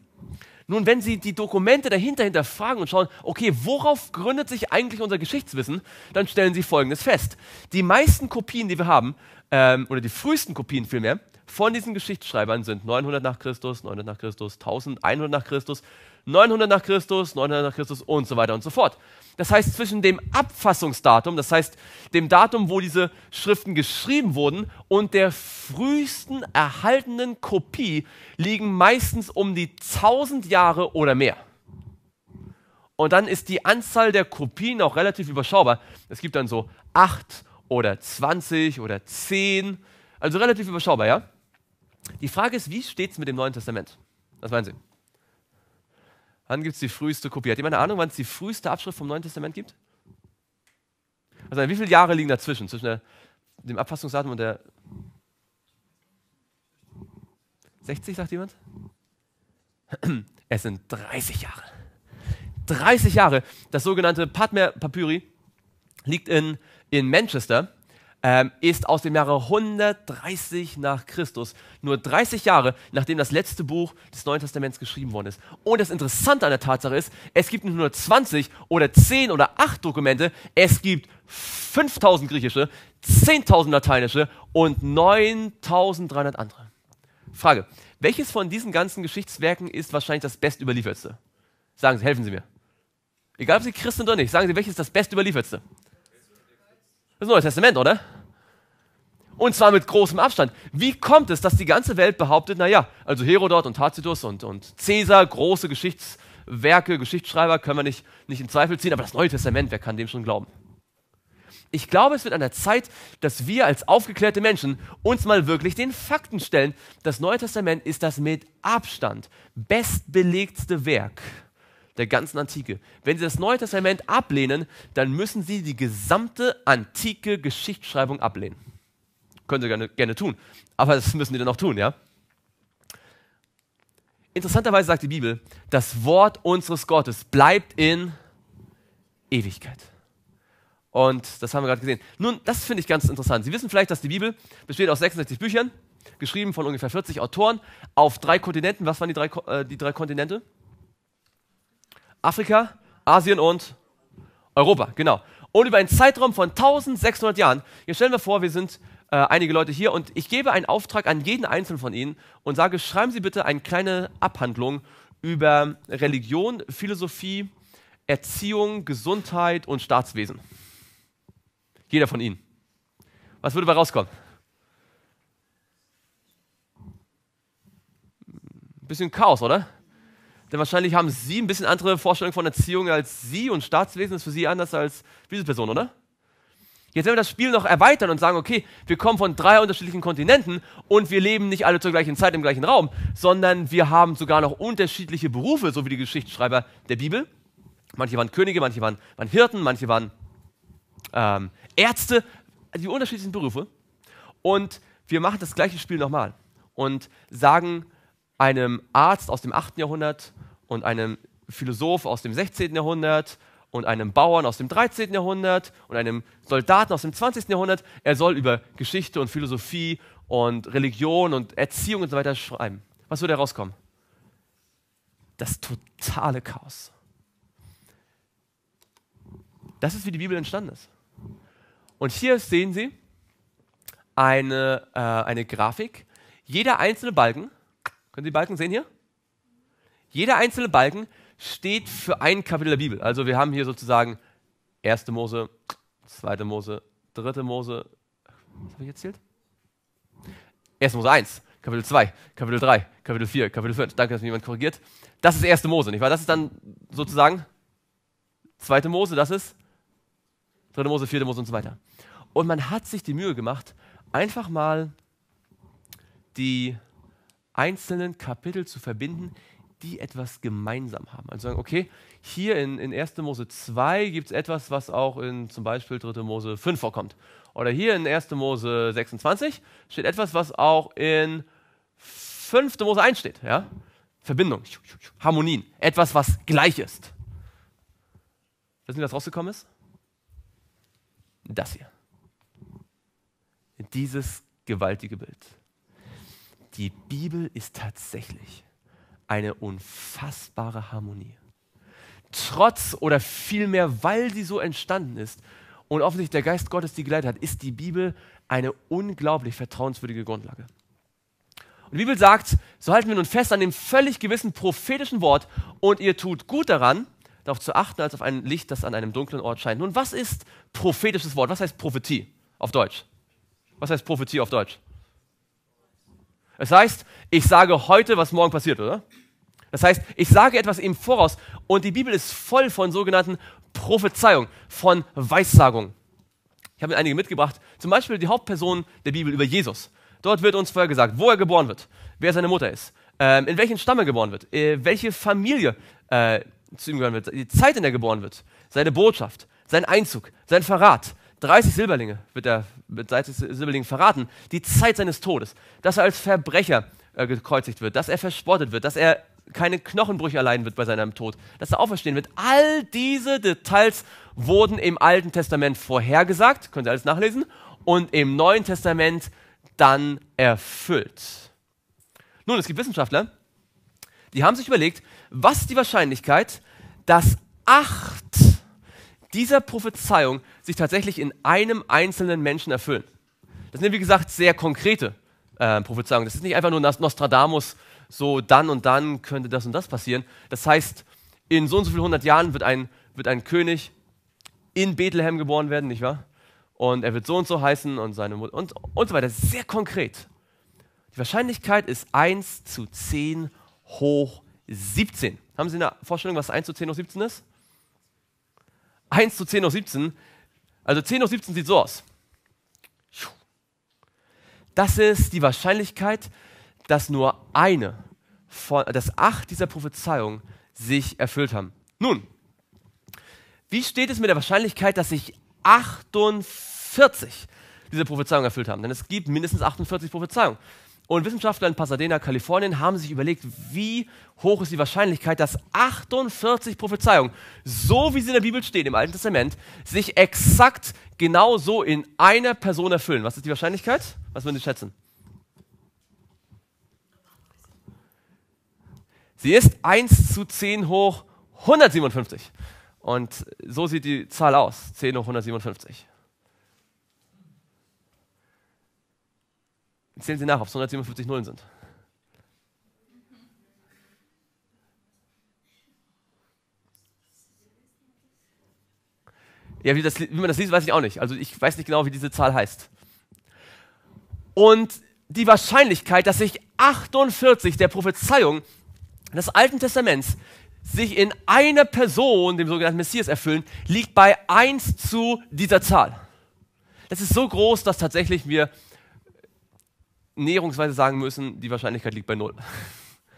Nun, wenn Sie die Dokumente dahinter hinterfragen und schauen, okay, worauf gründet sich eigentlich unser Geschichtswissen, dann stellen Sie Folgendes fest. Die meisten Kopien, die wir haben, ähm, oder die frühesten Kopien vielmehr, von diesen Geschichtsschreibern sind 900 nach Christus, 900 nach Christus, 1100 nach Christus, 900 nach Christus, 900 nach Christus und so weiter und so fort. Das heißt, zwischen dem Abfassungsdatum, das heißt dem Datum, wo diese Schriften geschrieben wurden, und der frühesten erhaltenen Kopie liegen meistens um die 1000 Jahre oder mehr. Und dann ist die Anzahl der Kopien auch relativ überschaubar. Es gibt dann so acht oder 20 oder 10. Also relativ überschaubar, ja? Die Frage ist, wie steht es mit dem Neuen Testament? Was meinen Sie? Wann gibt es die früheste Kopie? Hat jemand eine Ahnung, wann es die früheste Abschrift vom Neuen Testament gibt? Also wie viele Jahre liegen dazwischen, zwischen der, dem Abfassungsdatum und der... 60, sagt jemand? Es sind 30 Jahre. 30 Jahre. Das sogenannte Padmer Papyri liegt in in Manchester ähm, ist aus dem Jahre 130 nach Christus, nur 30 Jahre nachdem das letzte Buch des Neuen Testaments geschrieben worden ist. Und das Interessante an der Tatsache ist, es gibt nicht nur 20 oder 10 oder 8 Dokumente, es gibt 5000 griechische, 10.000 lateinische und 9300 andere. Frage, welches von diesen ganzen Geschichtswerken ist wahrscheinlich das bestüberliefertste? Sagen Sie, helfen Sie mir. Egal, ob Sie Christen oder nicht, sagen Sie, welches ist das bestüberliefertste? überliefertste? Das Neue Testament, oder? Und zwar mit großem Abstand. Wie kommt es, dass die ganze Welt behauptet, naja, also Herodot und Tacitus und, und Caesar, große Geschichtswerke, Geschichtsschreiber, können wir nicht, nicht in Zweifel ziehen, aber das Neue Testament, wer kann dem schon glauben? Ich glaube, es wird an der Zeit, dass wir als aufgeklärte Menschen uns mal wirklich den Fakten stellen. Das Neue Testament ist das mit Abstand bestbelegtste Werk der ganzen Antike. Wenn sie das Neue Testament ablehnen, dann müssen sie die gesamte antike Geschichtsschreibung ablehnen. Können sie gerne, gerne tun, aber das müssen Sie dann auch tun, ja? Interessanterweise sagt die Bibel, das Wort unseres Gottes bleibt in Ewigkeit. Und das haben wir gerade gesehen. Nun, das finde ich ganz interessant. Sie wissen vielleicht, dass die Bibel besteht aus 66 Büchern, geschrieben von ungefähr 40 Autoren, auf drei Kontinenten. Was waren die drei, äh, die drei Kontinente? Afrika, Asien und Europa, genau. Und über einen Zeitraum von 1600 Jahren. Jetzt stellen wir vor, wir sind äh, einige Leute hier und ich gebe einen Auftrag an jeden einzelnen von Ihnen und sage, schreiben Sie bitte eine kleine Abhandlung über Religion, Philosophie, Erziehung, Gesundheit und Staatswesen. Jeder von Ihnen. Was würde dabei rauskommen? Ein bisschen Chaos, oder? Denn wahrscheinlich haben Sie ein bisschen andere Vorstellungen von Erziehung als Sie und Staatswesen ist für Sie anders als diese Person, oder? Jetzt, werden wir das Spiel noch erweitern und sagen, okay, wir kommen von drei unterschiedlichen Kontinenten und wir leben nicht alle zur gleichen Zeit im gleichen Raum, sondern wir haben sogar noch unterschiedliche Berufe, so wie die Geschichtsschreiber der Bibel. Manche waren Könige, manche waren, waren Hirten, manche waren ähm, Ärzte, also die unterschiedlichen Berufe. Und wir machen das gleiche Spiel nochmal und sagen, einem Arzt aus dem 8. Jahrhundert und einem Philosoph aus dem 16. Jahrhundert und einem Bauern aus dem 13. Jahrhundert und einem Soldaten aus dem 20. Jahrhundert. Er soll über Geschichte und Philosophie und Religion und Erziehung und so weiter schreiben. Was würde herauskommen? Das totale Chaos. Das ist, wie die Bibel entstanden ist. Und hier sehen Sie eine, äh, eine Grafik. Jeder einzelne Balken können Sie die Balken sehen hier? Jeder einzelne Balken steht für ein Kapitel der Bibel. Also wir haben hier sozusagen 1. Mose, 2. Mose, 3. Mose. Was habe ich erzählt? 1. Mose 1, Kapitel 2, Kapitel 3, Kapitel 4, Kapitel 5. Danke, dass mir jemand korrigiert. Das ist 1. Mose, nicht wahr? Das ist dann sozusagen 2. Mose, das ist 3. Mose, 4. Mose und so weiter. Und man hat sich die Mühe gemacht, einfach mal die einzelnen Kapitel zu verbinden, die etwas gemeinsam haben. Also sagen, okay, hier in, in 1. Mose 2 gibt es etwas, was auch in zum Beispiel 3. Mose 5 vorkommt. Oder hier in 1. Mose 26 steht etwas, was auch in 5. Mose 1 steht. Ja? Verbindung, Harmonien, etwas, was gleich ist. Wissen Sie, was rausgekommen ist? Das hier. Dieses gewaltige Bild die Bibel ist tatsächlich eine unfassbare Harmonie. Trotz oder vielmehr, weil sie so entstanden ist und offensichtlich der Geist Gottes die geleitet hat, ist die Bibel eine unglaublich vertrauenswürdige Grundlage. Und die Bibel sagt, so halten wir nun fest an dem völlig gewissen prophetischen Wort und ihr tut gut daran, darauf zu achten, als auf ein Licht, das an einem dunklen Ort scheint. Nun, was ist prophetisches Wort? Was heißt Prophetie auf Deutsch? Was heißt Prophetie auf Deutsch? Das heißt, ich sage heute, was morgen passiert, oder? Das heißt, ich sage etwas im Voraus und die Bibel ist voll von sogenannten Prophezeiungen, von Weissagungen. Ich habe mir einige mitgebracht, zum Beispiel die Hauptperson der Bibel über Jesus. Dort wird uns vorher gesagt, wo er geboren wird, wer seine Mutter ist, ähm, in welchen Stamm er geboren wird, äh, welche Familie äh, zu ihm gehören wird, die Zeit, in der er geboren wird, seine Botschaft, sein Einzug, sein Verrat, 30 Silberlinge wird er mit 30 Silberlingen verraten, die Zeit seines Todes, dass er als Verbrecher äh, gekreuzigt wird, dass er verspottet wird, dass er keine Knochenbrüche erleiden wird bei seinem Tod, dass er auferstehen wird. All diese Details wurden im Alten Testament vorhergesagt, könnt ihr alles nachlesen, und im Neuen Testament dann erfüllt. Nun, es gibt Wissenschaftler, die haben sich überlegt, was ist die Wahrscheinlichkeit, dass acht dieser Prophezeiung sich tatsächlich in einem einzelnen Menschen erfüllen. Das sind, wie gesagt, sehr konkrete äh, Prophezeiungen. Das ist nicht einfach nur Nostradamus, so dann und dann könnte das und das passieren. Das heißt, in so und so vielen hundert Jahren wird ein, wird ein König in Bethlehem geboren werden, nicht wahr? Und er wird so und so heißen und seine Mutter und, und so weiter. Sehr konkret. Die Wahrscheinlichkeit ist 1 zu 10 hoch 17. Haben Sie eine Vorstellung, was 1 zu 10 hoch 17 ist? 1 zu 10 hoch 17. Also 10 hoch 17 sieht so aus. Das ist die Wahrscheinlichkeit, dass nur eine von, dass acht dieser Prophezeiungen sich erfüllt haben. Nun, wie steht es mit der Wahrscheinlichkeit, dass sich 48 dieser Prophezeiungen erfüllt haben? Denn es gibt mindestens 48 Prophezeiungen. Und Wissenschaftler in Pasadena, Kalifornien, haben sich überlegt, wie hoch ist die Wahrscheinlichkeit, dass 48 Prophezeiungen, so wie sie in der Bibel stehen, im Alten Testament, sich exakt genau so in einer Person erfüllen. Was ist die Wahrscheinlichkeit? Was würden Sie schätzen? Sie ist 1 zu 10 hoch 157. Und so sieht die Zahl aus, 10 hoch 157. Zählen Sie nach, ob es 147 Nullen sind. Ja, wie, das, wie, man das liest, weiß ich auch nicht. Also ich weiß nicht genau, wie diese Zahl heißt. Und die Wahrscheinlichkeit, dass sich 48 der Prophezeiungen des Alten Testaments sich in einer Person, dem sogenannten Messias, erfüllen, liegt bei 1 zu dieser Zahl. Das ist so groß, dass tatsächlich wir näherungsweise sagen müssen, die Wahrscheinlichkeit liegt bei null.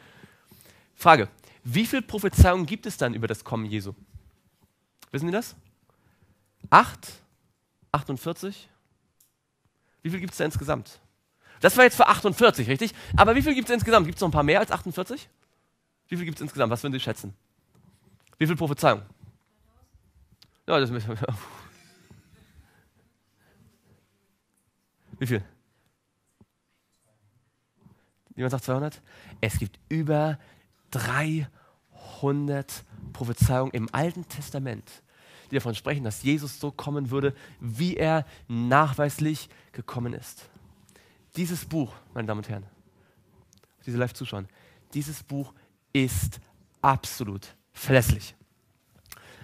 Frage: Wie viele Prophezeiungen gibt es dann über das Kommen Jesu? Wissen Sie das? Acht? 48? Wie viel gibt es da insgesamt? Das war jetzt für 48, richtig? Aber wie viel gibt es insgesamt? Gibt es noch ein paar mehr als 48? Wie viel gibt es insgesamt? Was würden Sie schätzen? Wie viel Prophezeiungen? Ja, das müssen wir. Wie viel? wie man sagt 200? Es gibt über 300 Prophezeiungen im Alten Testament, die davon sprechen, dass Jesus so kommen würde, wie er nachweislich gekommen ist. Dieses Buch, meine Damen und Herren, diese Live-Zuschauer, dieses Buch ist absolut verlässlich.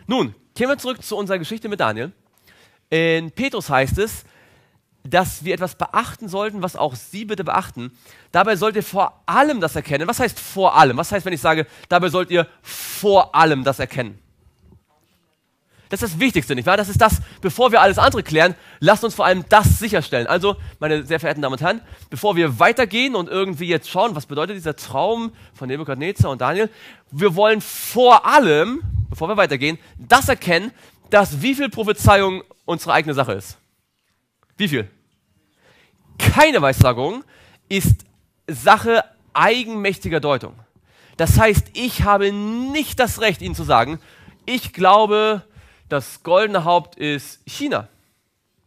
Nun, kehren wir zurück zu unserer Geschichte mit Daniel. In Petrus heißt es, dass wir etwas beachten sollten, was auch Sie bitte beachten. Dabei sollt ihr vor allem das erkennen. Was heißt vor allem? Was heißt, wenn ich sage, dabei sollt ihr vor allem das erkennen? Das ist das Wichtigste, nicht wahr? Das ist das, bevor wir alles andere klären, lasst uns vor allem das sicherstellen. Also, meine sehr verehrten Damen und Herren, bevor wir weitergehen und irgendwie jetzt schauen, was bedeutet dieser Traum von Nebukadnezar und Daniel, wir wollen vor allem, bevor wir weitergehen, das erkennen, dass wie viel Prophezeiung unsere eigene Sache ist. Wie viel? Keine Weissagung ist Sache eigenmächtiger Deutung. Das heißt, ich habe nicht das Recht, Ihnen zu sagen, ich glaube, das goldene Haupt ist China.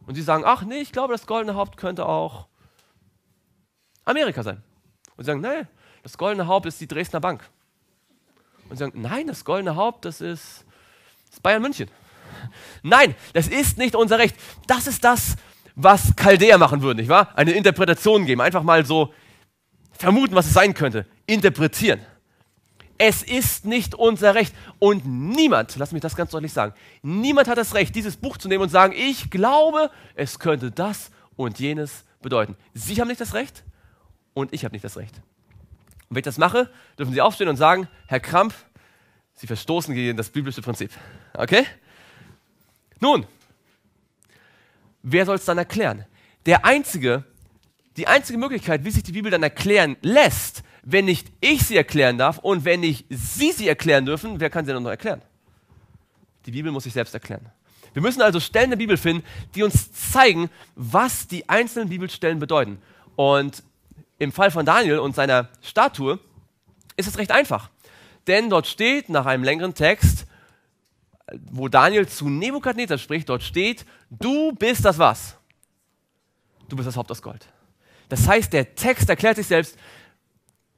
Und Sie sagen, ach nee, ich glaube, das goldene Haupt könnte auch Amerika sein. Und Sie sagen, nein, das goldene Haupt ist die Dresdner Bank. Und Sie sagen, nein, das goldene Haupt, das ist, ist Bayern München. Nein, das ist nicht unser Recht. Das ist das, was Chaldäer machen würden, nicht wahr? Eine Interpretation geben, einfach mal so vermuten, was es sein könnte, interpretieren. Es ist nicht unser Recht. Und niemand, lass mich das ganz deutlich sagen, niemand hat das Recht, dieses Buch zu nehmen und sagen, ich glaube, es könnte das und jenes bedeuten. Sie haben nicht das Recht und ich habe nicht das Recht. Und wenn ich das mache, dürfen Sie aufstehen und sagen, Herr Krampf, Sie verstoßen gegen das biblische Prinzip. Okay? Nun, wer soll es dann erklären? Der einzige, die einzige Möglichkeit, wie sich die Bibel dann erklären lässt, wenn nicht ich sie erklären darf und wenn nicht Sie sie erklären dürfen, wer kann sie dann noch erklären? Die Bibel muss sich selbst erklären. Wir müssen also Stellen der Bibel finden, die uns zeigen, was die einzelnen Bibelstellen bedeuten. Und im Fall von Daniel und seiner Statue ist es recht einfach. Denn dort steht nach einem längeren Text, wo Daniel zu Nebukadnezar spricht, dort steht, du bist das was? Du bist das Haupt aus Gold. Das heißt, der Text erklärt sich selbst.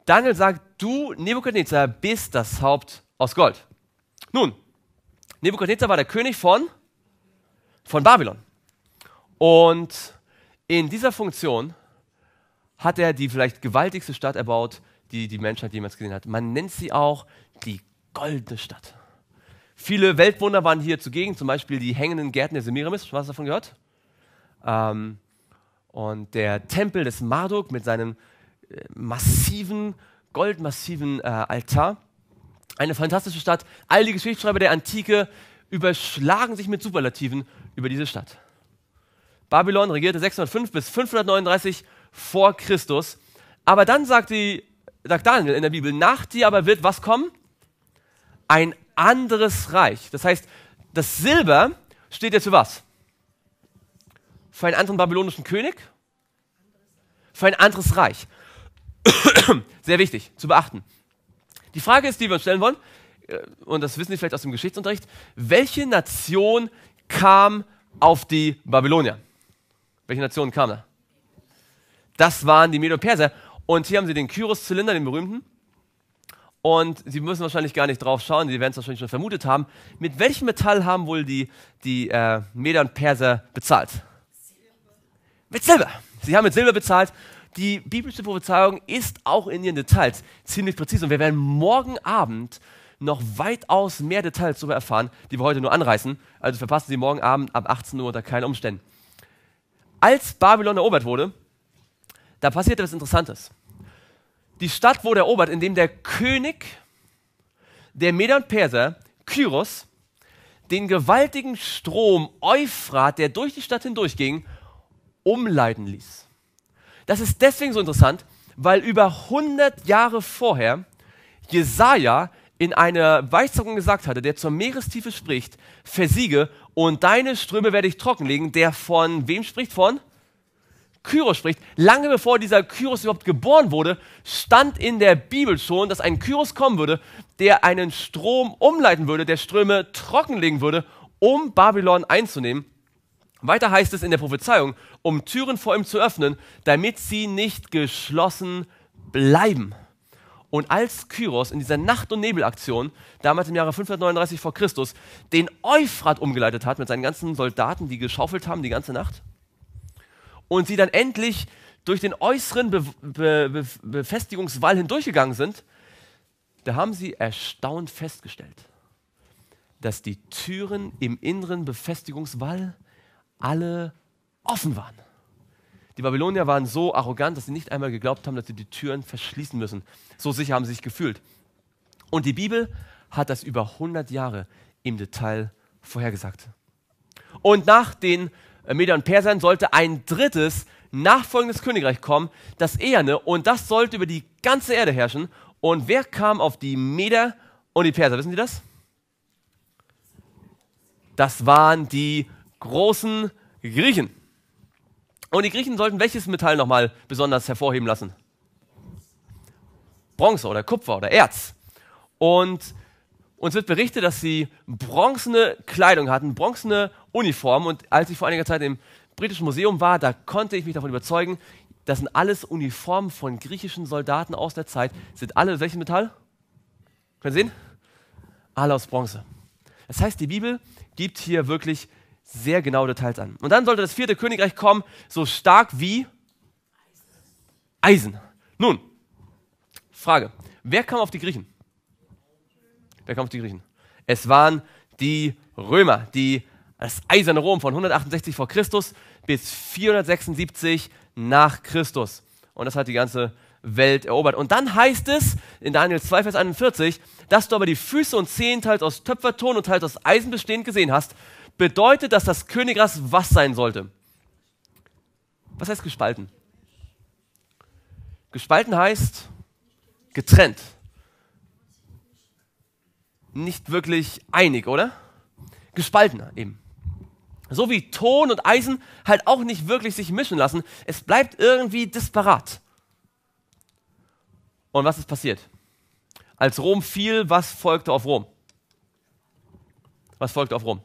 Daniel sagt, du, Nebukadnezar, bist das Haupt aus Gold. Nun, Nebukadnezar war der König von, von Babylon. Und in dieser Funktion hat er die vielleicht gewaltigste Stadt erbaut, die die Menschheit jemals gesehen hat. Man nennt sie auch die goldene Stadt. Viele Weltwunder waren hier zugegen, zum Beispiel die hängenden Gärten der Semiramis, was davon gehört? Ähm, und der Tempel des Marduk mit seinem äh, massiven, goldmassiven äh, Altar. Eine fantastische Stadt. All die Geschichtsschreiber der Antike überschlagen sich mit Superlativen über diese Stadt. Babylon regierte 605 bis 539 vor Christus. Aber dann sagt, die, sagt Daniel in der Bibel, nach dir aber wird was kommen? Ein anderes Reich. Das heißt, das Silber steht jetzt für was? Für einen anderen babylonischen König? Für ein anderes Reich. Sehr wichtig zu beachten. Die Frage ist, die wir uns stellen wollen, äh, und das wissen Sie vielleicht aus dem Geschichtsunterricht, welche Nation kam auf die Babylonier? Welche Nation kam da? Das waren die Medo-Perser. Und hier haben Sie den Kyros-Zylinder, den berühmten. Und Sie müssen wahrscheinlich gar nicht drauf schauen, Sie werden es wahrscheinlich schon vermutet haben. Mit welchem Metall haben wohl die, die äh, Meder und Perser bezahlt? Silber. Mit Silber. Sie haben mit Silber bezahlt. Die biblische Prophezeiung ist auch in ihren Details ziemlich präzise. Und wir werden morgen Abend noch weitaus mehr Details darüber erfahren, die wir heute nur anreißen. Also verpassen Sie morgen Abend ab 18 Uhr unter keinen Umständen. Als Babylon erobert wurde, da passierte was Interessantes. Die Stadt wurde erobert, indem der König der Meder und Perser, Kyros, den gewaltigen Strom Euphrat, der durch die Stadt hindurchging, umleiten ließ. Das ist deswegen so interessant, weil über 100 Jahre vorher Jesaja in einer Weissagung gesagt hatte, der zur Meerestiefe spricht, versiege und deine Ströme werde ich trockenlegen, der von wem spricht? Von Kyros spricht, lange bevor dieser Kyros überhaupt geboren wurde, stand in der Bibel schon, dass ein Kyros kommen würde, der einen Strom umleiten würde, der Ströme trockenlegen würde, um Babylon einzunehmen. Weiter heißt es in der Prophezeiung, um Türen vor ihm zu öffnen, damit sie nicht geschlossen bleiben. Und als Kyros in dieser Nacht- und Nebelaktion, damals im Jahre 539 vor Christus, den Euphrat umgeleitet hat mit seinen ganzen Soldaten, die geschaufelt haben die ganze Nacht, und sie dann endlich durch den äußeren Be Be Be Befestigungswall hindurchgegangen sind, da haben sie erstaunt festgestellt, dass die Türen im inneren Befestigungswall alle offen waren. Die Babylonier waren so arrogant, dass sie nicht einmal geglaubt haben, dass sie die Türen verschließen müssen. So sicher haben sie sich gefühlt. Und die Bibel hat das über 100 Jahre im Detail vorhergesagt. Und nach den Meder und Persern sollte ein drittes nachfolgendes Königreich kommen, das Eherne, und das sollte über die ganze Erde herrschen. Und wer kam auf die Meder und die Perser? Wissen Sie das? Das waren die großen Griechen. Und die Griechen sollten welches Metall nochmal besonders hervorheben lassen? Bronze oder Kupfer oder Erz. Und uns wird berichtet, dass sie bronzene Kleidung hatten, bronzene Uniformen. Und als ich vor einiger Zeit im Britischen Museum war, da konnte ich mich davon überzeugen, das sind alles Uniformen von griechischen Soldaten aus der Zeit. Sind alle, welches Metall? Können Sie sehen? Alle aus Bronze. Das heißt, die Bibel gibt hier wirklich sehr genaue Details an. Und dann sollte das vierte Königreich kommen, so stark wie Eisen. Nun, Frage. Wer kam auf die Griechen? Wer kam auf die Griechen? Es waren die Römer, die das eiserne Rom von 168 vor Christus bis 476 nach Christus. Und das hat die ganze Welt erobert. Und dann heißt es in Daniel 2, Vers 41, dass du aber die Füße und Zehen teils aus Töpferton und teils aus Eisen bestehend gesehen hast, bedeutet, dass das Königreich was sein sollte? Was heißt gespalten? Gespalten heißt getrennt. Nicht wirklich einig, oder? Gespalten eben so wie Ton und Eisen halt auch nicht wirklich sich mischen lassen. Es bleibt irgendwie disparat. Und was ist passiert? Als Rom fiel, was folgte auf Rom? Was folgte auf Rom?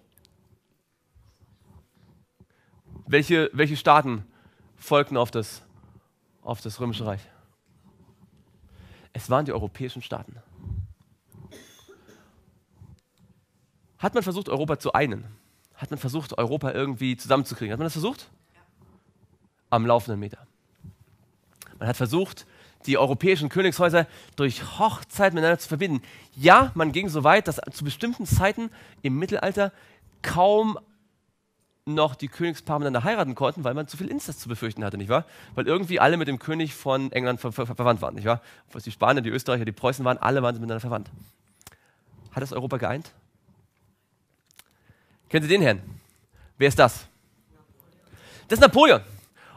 Welche, welche Staaten folgten auf das, auf das Römische Reich? Es waren die europäischen Staaten. Hat man versucht, Europa zu einen? hat man versucht, Europa irgendwie zusammenzukriegen. Hat man das versucht? Am laufenden Meter. Man hat versucht, die europäischen Königshäuser durch Hochzeit miteinander zu verbinden. Ja, man ging so weit, dass zu bestimmten Zeiten im Mittelalter kaum noch die Königspaare miteinander heiraten konnten, weil man zu viel Inzest zu befürchten hatte, nicht wahr? Weil irgendwie alle mit dem König von England ver ver ver verwandt waren, nicht wahr? Was die Spanier, die Österreicher, die Preußen waren, alle waren miteinander verwandt. Hat das Europa geeint? Kennen Sie den Herrn? Wer ist das? Das ist Napoleon.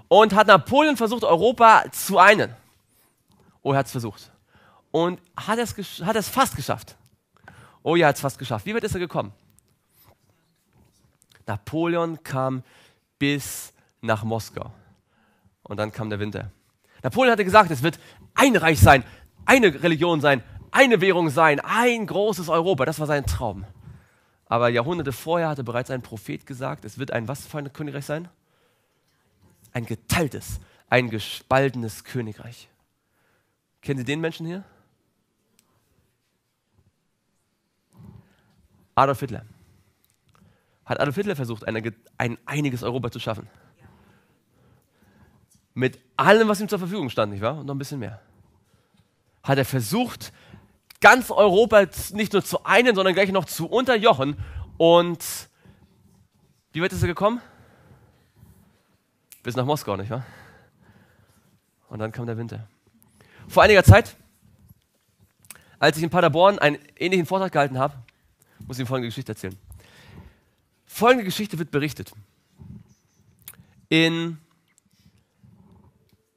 Und hat Napoleon versucht, Europa zu einen. Oh, er hat es versucht. Und hat es, hat es fast geschafft. Oh er hat es fast geschafft. Wie weit ist er gekommen? Napoleon kam bis nach Moskau. Und dann kam der Winter. Napoleon hatte gesagt, es wird ein Reich sein, eine Religion sein, eine Währung sein, ein großes Europa. Das war sein Traum. Aber Jahrhunderte vorher hatte bereits ein Prophet gesagt, es wird ein was für ein Königreich sein? Ein geteiltes, ein gespaltenes Königreich. Kennen Sie den Menschen hier? Adolf Hitler. Hat Adolf Hitler versucht, eine, ein einiges Europa zu schaffen? Mit allem, was ihm zur Verfügung stand, nicht wahr? Und noch ein bisschen mehr. Hat er versucht, ganz Europa nicht nur zu einen, sondern gleich noch zu unterjochen. Und wie weit ist er gekommen? Bis nach Moskau, nicht wahr? Und dann kam der Winter. Vor einiger Zeit, als ich in Paderborn einen ähnlichen Vortrag gehalten habe, muss ich Ihnen folgende Geschichte erzählen. Folgende Geschichte wird berichtet. In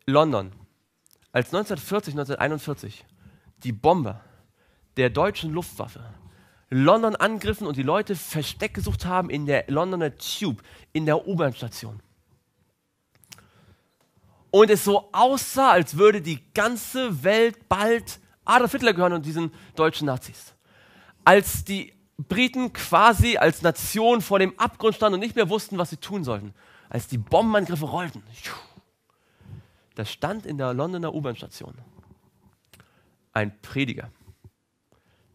London, als 1940, 1941 die Bomber der deutschen Luftwaffe London angriffen und die Leute Versteck gesucht haben in der Londoner Tube, in der U-Bahn-Station. Und es so aussah, als würde die ganze Welt bald Adolf Hitler gehören und diesen deutschen Nazis. Als die Briten quasi als Nation vor dem Abgrund standen und nicht mehr wussten, was sie tun sollten, als die Bombenangriffe rollten, da stand in der Londoner U-Bahn-Station ein Prediger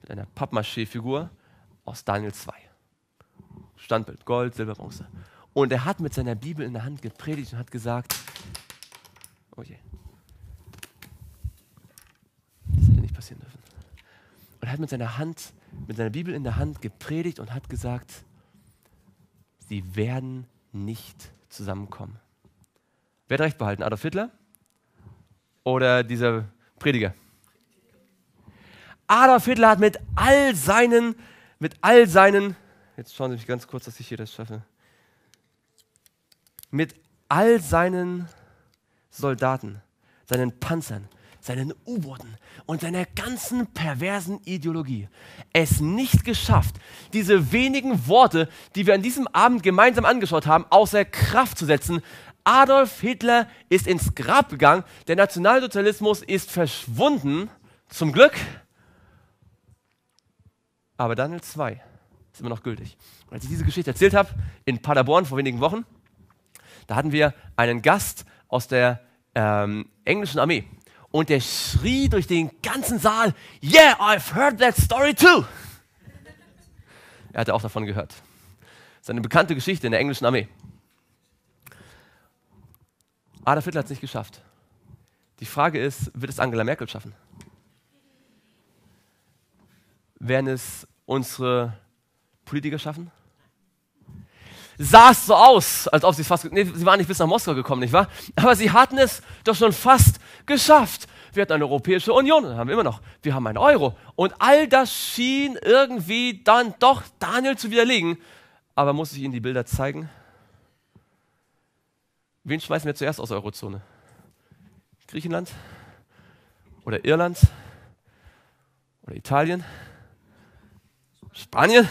mit einer Pappmaché-Figur aus Daniel 2. Standbild, Gold, Silber, Bronze. Und er hat mit seiner Bibel in der Hand gepredigt und hat gesagt, oh je, das hätte nicht passieren dürfen. Und er hat mit seiner Hand, mit seiner Bibel in der Hand gepredigt und hat gesagt, sie werden nicht zusammenkommen. Wer hat recht behalten, Adolf Hitler oder dieser Prediger? Adolf Hitler hat mit all seinen, mit all seinen, jetzt schauen Sie mich ganz kurz, dass ich hier das schaffe, mit all seinen Soldaten, seinen Panzern, seinen U-Booten und seiner ganzen perversen Ideologie es nicht geschafft, diese wenigen Worte, die wir an diesem Abend gemeinsam angeschaut haben, außer Kraft zu setzen. Adolf Hitler ist ins Grab gegangen, der Nationalsozialismus ist verschwunden, zum Glück aber Daniel 2 ist immer noch gültig. Und als ich diese Geschichte erzählt habe, in Paderborn vor wenigen Wochen, da hatten wir einen Gast aus der ähm, englischen Armee. Und der schrie durch den ganzen Saal, Yeah, I've heard that story too. Er hatte auch davon gehört. Das ist eine bekannte Geschichte in der englischen Armee. Adolf Hitler hat es nicht geschafft. Die Frage ist, wird es Angela Merkel schaffen? Werden es unsere Politiker schaffen? Sah es so aus, als ob sie es fast, nee, sie waren nicht bis nach Moskau gekommen, nicht wahr? Aber sie hatten es doch schon fast geschafft. Wir hatten eine Europäische Union, haben wir immer noch. Wir haben einen Euro. Und all das schien irgendwie dann doch Daniel zu widerlegen. Aber muss ich Ihnen die Bilder zeigen? Wen schmeißen wir zuerst aus der Eurozone? Griechenland? Oder Irland? Oder Italien? Spanien?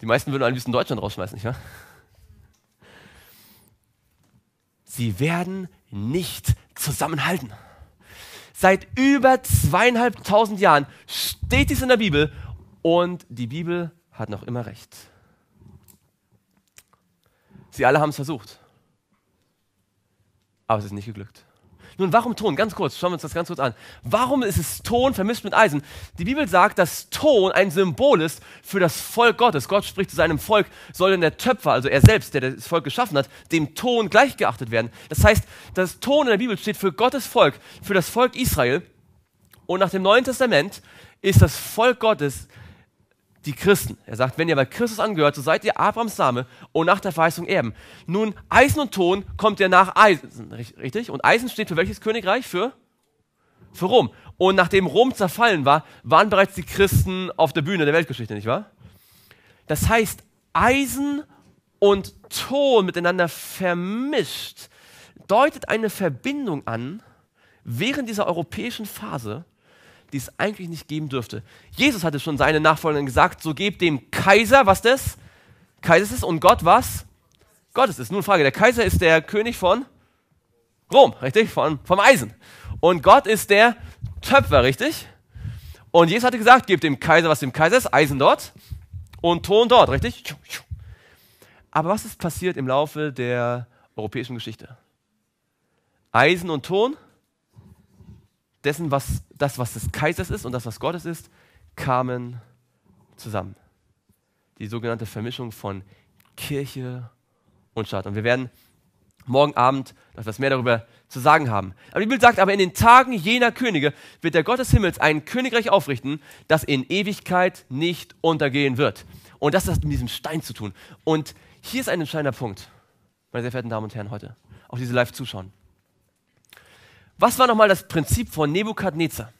Die meisten würden am liebsten Deutschland rausschmeißen, nicht wahr? Sie werden nicht zusammenhalten. Seit über zweieinhalbtausend Jahren steht dies in der Bibel und die Bibel hat noch immer recht. Sie alle haben es versucht, aber es ist nicht geglückt. Nun, warum Ton? Ganz kurz, schauen wir uns das ganz kurz an. Warum ist es Ton vermischt mit Eisen? Die Bibel sagt, dass Ton ein Symbol ist für das Volk Gottes. Gott spricht zu seinem Volk, soll denn der Töpfer, also er selbst, der das Volk geschaffen hat, dem Ton gleichgeachtet werden. Das heißt, das Ton in der Bibel steht für Gottes Volk, für das Volk Israel. Und nach dem Neuen Testament ist das Volk Gottes die Christen. Er sagt, wenn ihr bei Christus angehört, so seid ihr Abrams Same und nach der Verheißung Erben. Nun, Eisen und Ton kommt ja nach Eisen, richtig? Und Eisen steht für welches Königreich? Für? Für Rom. Und nachdem Rom zerfallen war, waren bereits die Christen auf der Bühne der Weltgeschichte, nicht wahr? Das heißt, Eisen und Ton miteinander vermischt deutet eine Verbindung an, während dieser europäischen Phase, die es eigentlich nicht geben dürfte. Jesus hatte schon seinen Nachfolgern gesagt, so gebt dem Kaiser, was das? Kaisers ist und Gott was? Gottes ist. Nun Frage, der Kaiser ist der König von Rom, richtig? Von, vom Eisen. Und Gott ist der Töpfer, richtig? Und Jesus hatte gesagt, gebt dem Kaiser, was dem Kaiser ist, Eisen dort und Ton dort, richtig? Aber was ist passiert im Laufe der europäischen Geschichte? Eisen und Ton dessen, was das, was des Kaisers ist und das, was Gottes ist, kamen zusammen. Die sogenannte Vermischung von Kirche und Staat. Und wir werden morgen Abend noch etwas mehr darüber zu sagen haben. Aber die Bibel sagt, aber in den Tagen jener Könige wird der Gott des Himmels ein Königreich aufrichten, das in Ewigkeit nicht untergehen wird. Und das hat mit diesem Stein zu tun. Und hier ist ein entscheidender Punkt, meine sehr verehrten Damen und Herren, heute. Auch diese live zuschauen. Was war nochmal das Prinzip von Nebukadnezar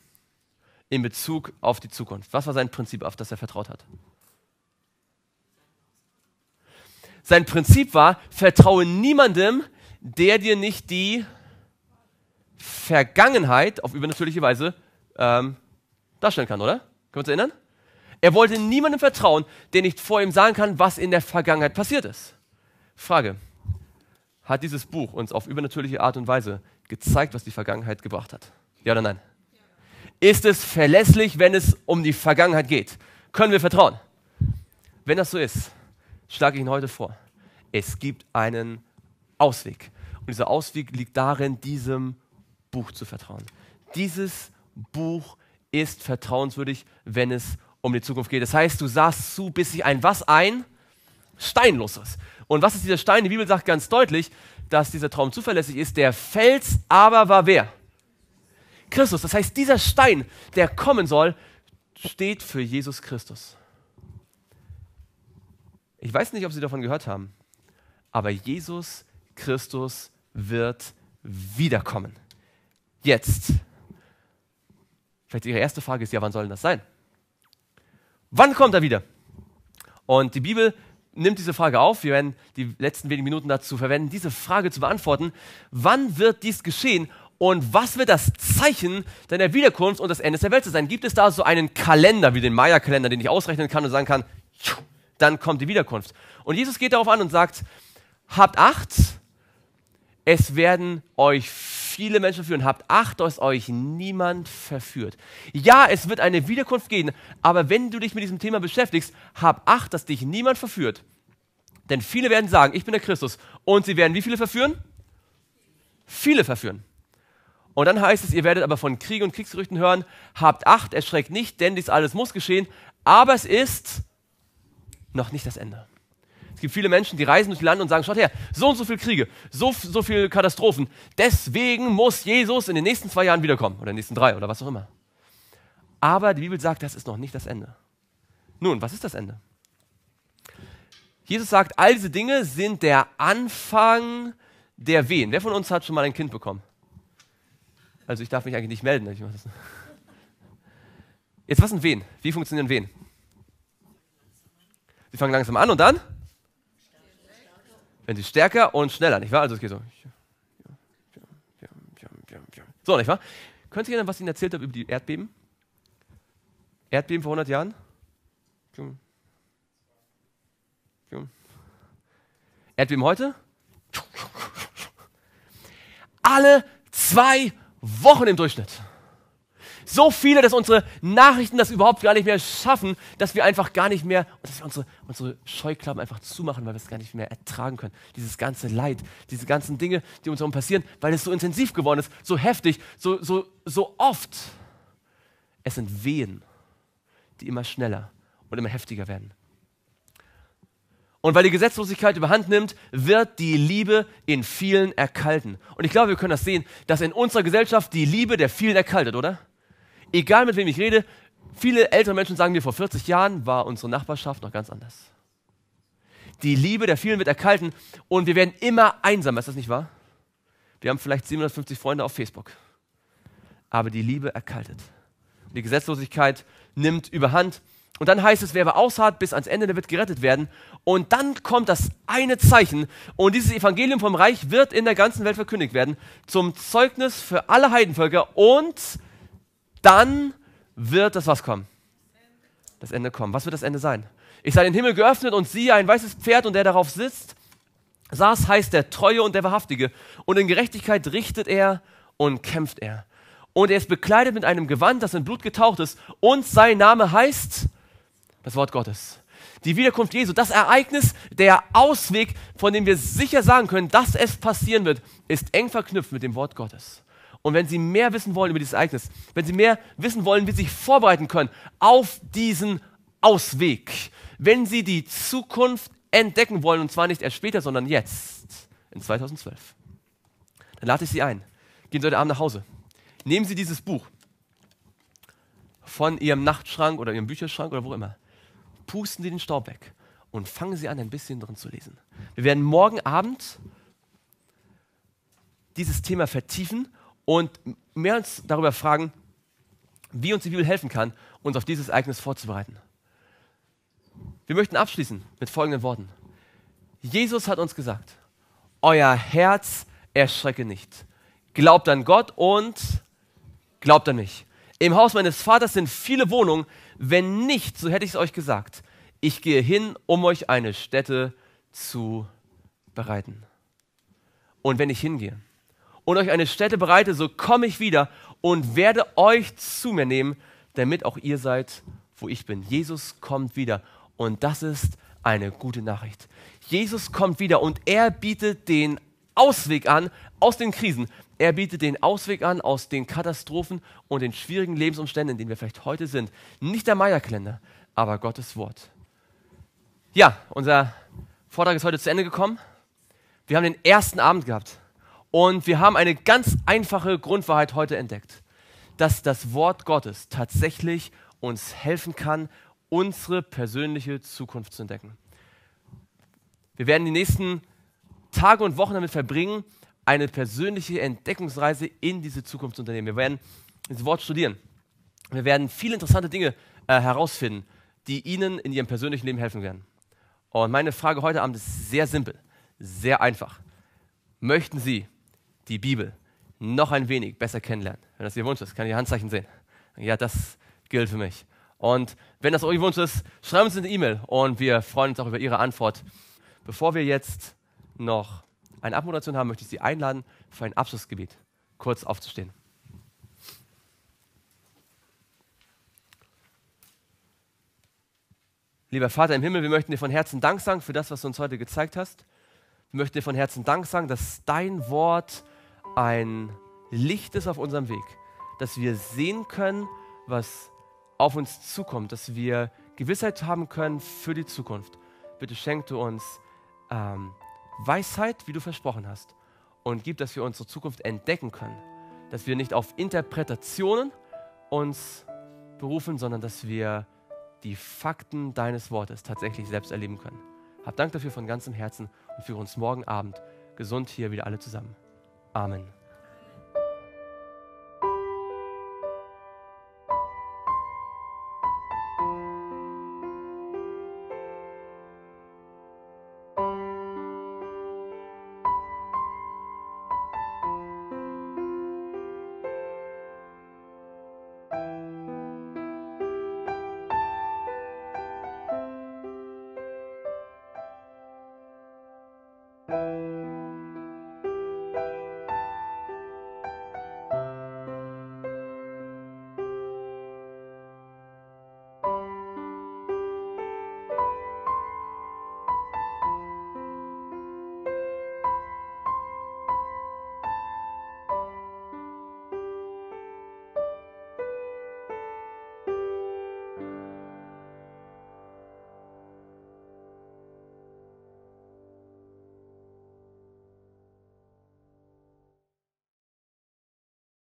in Bezug auf die Zukunft? Was war sein Prinzip, auf das er vertraut hat? Sein Prinzip war, vertraue niemandem, der dir nicht die Vergangenheit auf übernatürliche Weise ähm, darstellen kann, oder? Können wir uns erinnern? Er wollte niemandem vertrauen, der nicht vor ihm sagen kann, was in der Vergangenheit passiert ist. Frage, hat dieses Buch uns auf übernatürliche Art und Weise gezeigt, was die Vergangenheit gebracht hat? Ja oder nein? Ist es verlässlich, wenn es um die Vergangenheit geht? Können wir vertrauen? Wenn das so ist, schlage ich Ihnen heute vor, es gibt einen Ausweg. Und dieser Ausweg liegt darin, diesem Buch zu vertrauen. Dieses Buch ist vertrauenswürdig, wenn es um die Zukunft geht. Das heißt, du sahst zu, bis sich ein was ein? Stein los Und was ist dieser Stein? Die Bibel sagt ganz deutlich, dass dieser Traum zuverlässig ist. Der Fels aber war wer? Christus. Das heißt, dieser Stein, der kommen soll, steht für Jesus Christus. Ich weiß nicht, ob Sie davon gehört haben, aber Jesus Christus wird wiederkommen. Jetzt. Vielleicht Ihre erste Frage ist ja, wann soll denn das sein? Wann kommt er wieder? Und die Bibel nimmt diese Frage auf. Wir werden die letzten wenigen Minuten dazu verwenden, diese Frage zu beantworten. Wann wird dies geschehen und was wird das Zeichen deiner Wiederkunft und des Endes der Welt sein? Gibt es da so einen Kalender wie den Maya-Kalender, den ich ausrechnen kann und sagen kann, dann kommt die Wiederkunft? Und Jesus geht darauf an und sagt, habt Acht, es werden euch viele Menschen führen. Habt Acht, dass euch niemand verführt. Ja, es wird eine Wiederkunft geben, aber wenn du dich mit diesem Thema beschäftigst, hab Acht, dass dich niemand verführt. Denn viele werden sagen, ich bin der Christus. Und sie werden wie viele verführen? Viele verführen. Und dann heißt es, ihr werdet aber von Krieg und Kriegsgerüchten hören. Habt Acht, erschreckt nicht, denn dies alles muss geschehen. Aber es ist noch nicht das Ende. Es gibt viele Menschen, die reisen durch die Lande und sagen, schaut her, so und so viele Kriege, so, so viel Katastrophen. Deswegen muss Jesus in den nächsten zwei Jahren wiederkommen oder in den nächsten drei oder was auch immer. Aber die Bibel sagt, das ist noch nicht das Ende. Nun, was ist das Ende? Jesus sagt, all diese Dinge sind der Anfang der Wehen. Wer von uns hat schon mal ein Kind bekommen? Also ich darf mich eigentlich nicht melden. Jetzt, was sind Wehen? Wie funktionieren Wehen? Sie fangen langsam an und dann? Wenn sie stärker und schneller, nicht wahr? Also es geht so. So, nicht wahr? Könnt ihr erinnern, was ich Ihnen erzählt habe über die Erdbeben? Erdbeben vor 100 Jahren? Hm. Hm. Erdbeben heute? Alle zwei Wochen im Durchschnitt so viele, dass unsere Nachrichten das überhaupt gar nicht mehr schaffen, dass wir einfach gar nicht mehr, dass wir unsere, unsere Scheuklappen einfach zumachen, weil wir es gar nicht mehr ertragen können. Dieses ganze Leid, diese ganzen Dinge, die uns herum passieren, weil es so intensiv geworden ist, so heftig, so, so, so oft. Es sind Wehen, die immer schneller und immer heftiger werden. Und weil die Gesetzlosigkeit überhand nimmt, wird die Liebe in vielen erkalten. Und ich glaube, wir können das sehen, dass in unserer Gesellschaft die Liebe der vielen erkaltet, oder? egal mit wem ich rede, viele ältere Menschen sagen mir, vor 40 Jahren war unsere Nachbarschaft noch ganz anders. Die Liebe der vielen wird erkalten und wir werden immer einsamer, ist das nicht wahr? Wir haben vielleicht 750 Freunde auf Facebook, aber die Liebe erkaltet. Die Gesetzlosigkeit nimmt überhand. Und dann heißt es, wer aber ausharrt bis ans Ende, der wird gerettet werden. Und dann kommt das eine Zeichen. Und dieses Evangelium vom Reich wird in der ganzen Welt verkündigt werden. Zum Zeugnis für alle Heidenvölker. Und dann wird das was kommen? Das Ende kommen. Was wird das Ende sein? Ich sah den Himmel geöffnet und siehe ein weißes Pferd und der darauf sitzt, saß heißt der Treue und der Wahrhaftige. Und in Gerechtigkeit richtet er und kämpft er. Und er ist bekleidet mit einem Gewand, das in Blut getaucht ist. Und sein Name heißt das Wort Gottes. Die Wiederkunft Jesu, das Ereignis, der Ausweg, von dem wir sicher sagen können, dass es passieren wird, ist eng verknüpft mit dem Wort Gottes. Und wenn Sie mehr wissen wollen über dieses Ereignis, wenn Sie mehr wissen wollen, wie Sie sich vorbereiten können auf diesen Ausweg, wenn Sie die Zukunft entdecken wollen, und zwar nicht erst später, sondern jetzt, in 2012, dann lade ich Sie ein. Gehen Sie heute Abend nach Hause. Nehmen Sie dieses Buch von Ihrem Nachtschrank oder Ihrem Bücherschrank oder wo immer. Pusten Sie den Staub weg und fangen Sie an, ein bisschen drin zu lesen. Wir werden morgen Abend dieses Thema vertiefen und mehr uns darüber fragen, wie uns die Bibel helfen kann, uns auf dieses Ereignis vorzubereiten. Wir möchten abschließen mit folgenden Worten. Jesus hat uns gesagt, euer Herz erschrecke nicht. Glaubt an Gott und glaubt an mich. Im Haus meines Vaters sind viele Wohnungen. Wenn nicht, so hätte ich es euch gesagt. Ich gehe hin, um euch eine Stätte zu bereiten. Und wenn ich hingehe und euch eine Stätte bereite, so komme ich wieder und werde euch zu mir nehmen, damit auch ihr seid, wo ich bin. Jesus kommt wieder und das ist eine gute Nachricht. Jesus kommt wieder und er bietet den Ausweg an aus den Krisen. Er bietet den Ausweg an aus den Katastrophen und den schwierigen Lebensumständen, in denen wir vielleicht heute sind. Nicht der Meierkalender, aber Gottes Wort. Ja, unser Vortrag ist heute zu Ende gekommen. Wir haben den ersten Abend gehabt. Und wir haben eine ganz einfache Grundwahrheit heute entdeckt, dass das Wort Gottes tatsächlich uns helfen kann, unsere persönliche Zukunft zu entdecken. Wir werden die nächsten Tage und Wochen damit verbringen, eine persönliche Entdeckungsreise in diese Zukunft zu unternehmen. Wir werden das Wort studieren. Wir werden viele interessante Dinge äh, herausfinden, die Ihnen in Ihrem persönlichen Leben helfen werden. Und meine Frage heute Abend ist sehr simpel, sehr einfach. Möchten Sie die Bibel noch ein wenig besser kennenlernen. Wenn das Ihr Wunsch ist, kann ich Ihr Handzeichen sehen. Ja, das gilt für mich. Und wenn das Ihr Wunsch ist, schreiben Sie uns eine E-Mail und wir freuen uns auch über Ihre Antwort. Bevor wir jetzt noch eine Abmoderation haben, möchte ich Sie einladen, für ein Abschlussgebet kurz aufzustehen. Lieber Vater im Himmel, wir möchten dir von Herzen Dank sagen für das, was du uns heute gezeigt hast. Wir möchten dir von Herzen Dank sagen, dass dein Wort ein Licht ist auf unserem Weg, dass wir sehen können, was auf uns zukommt, dass wir Gewissheit haben können für die Zukunft. Bitte schenk du uns ähm, Weisheit, wie du versprochen hast, und gib, dass wir unsere Zukunft entdecken können, dass wir nicht auf Interpretationen uns berufen, sondern dass wir die Fakten deines Wortes tatsächlich selbst erleben können. Hab Dank dafür von ganzem Herzen und führe uns morgen Abend gesund hier wieder alle zusammen. Amen.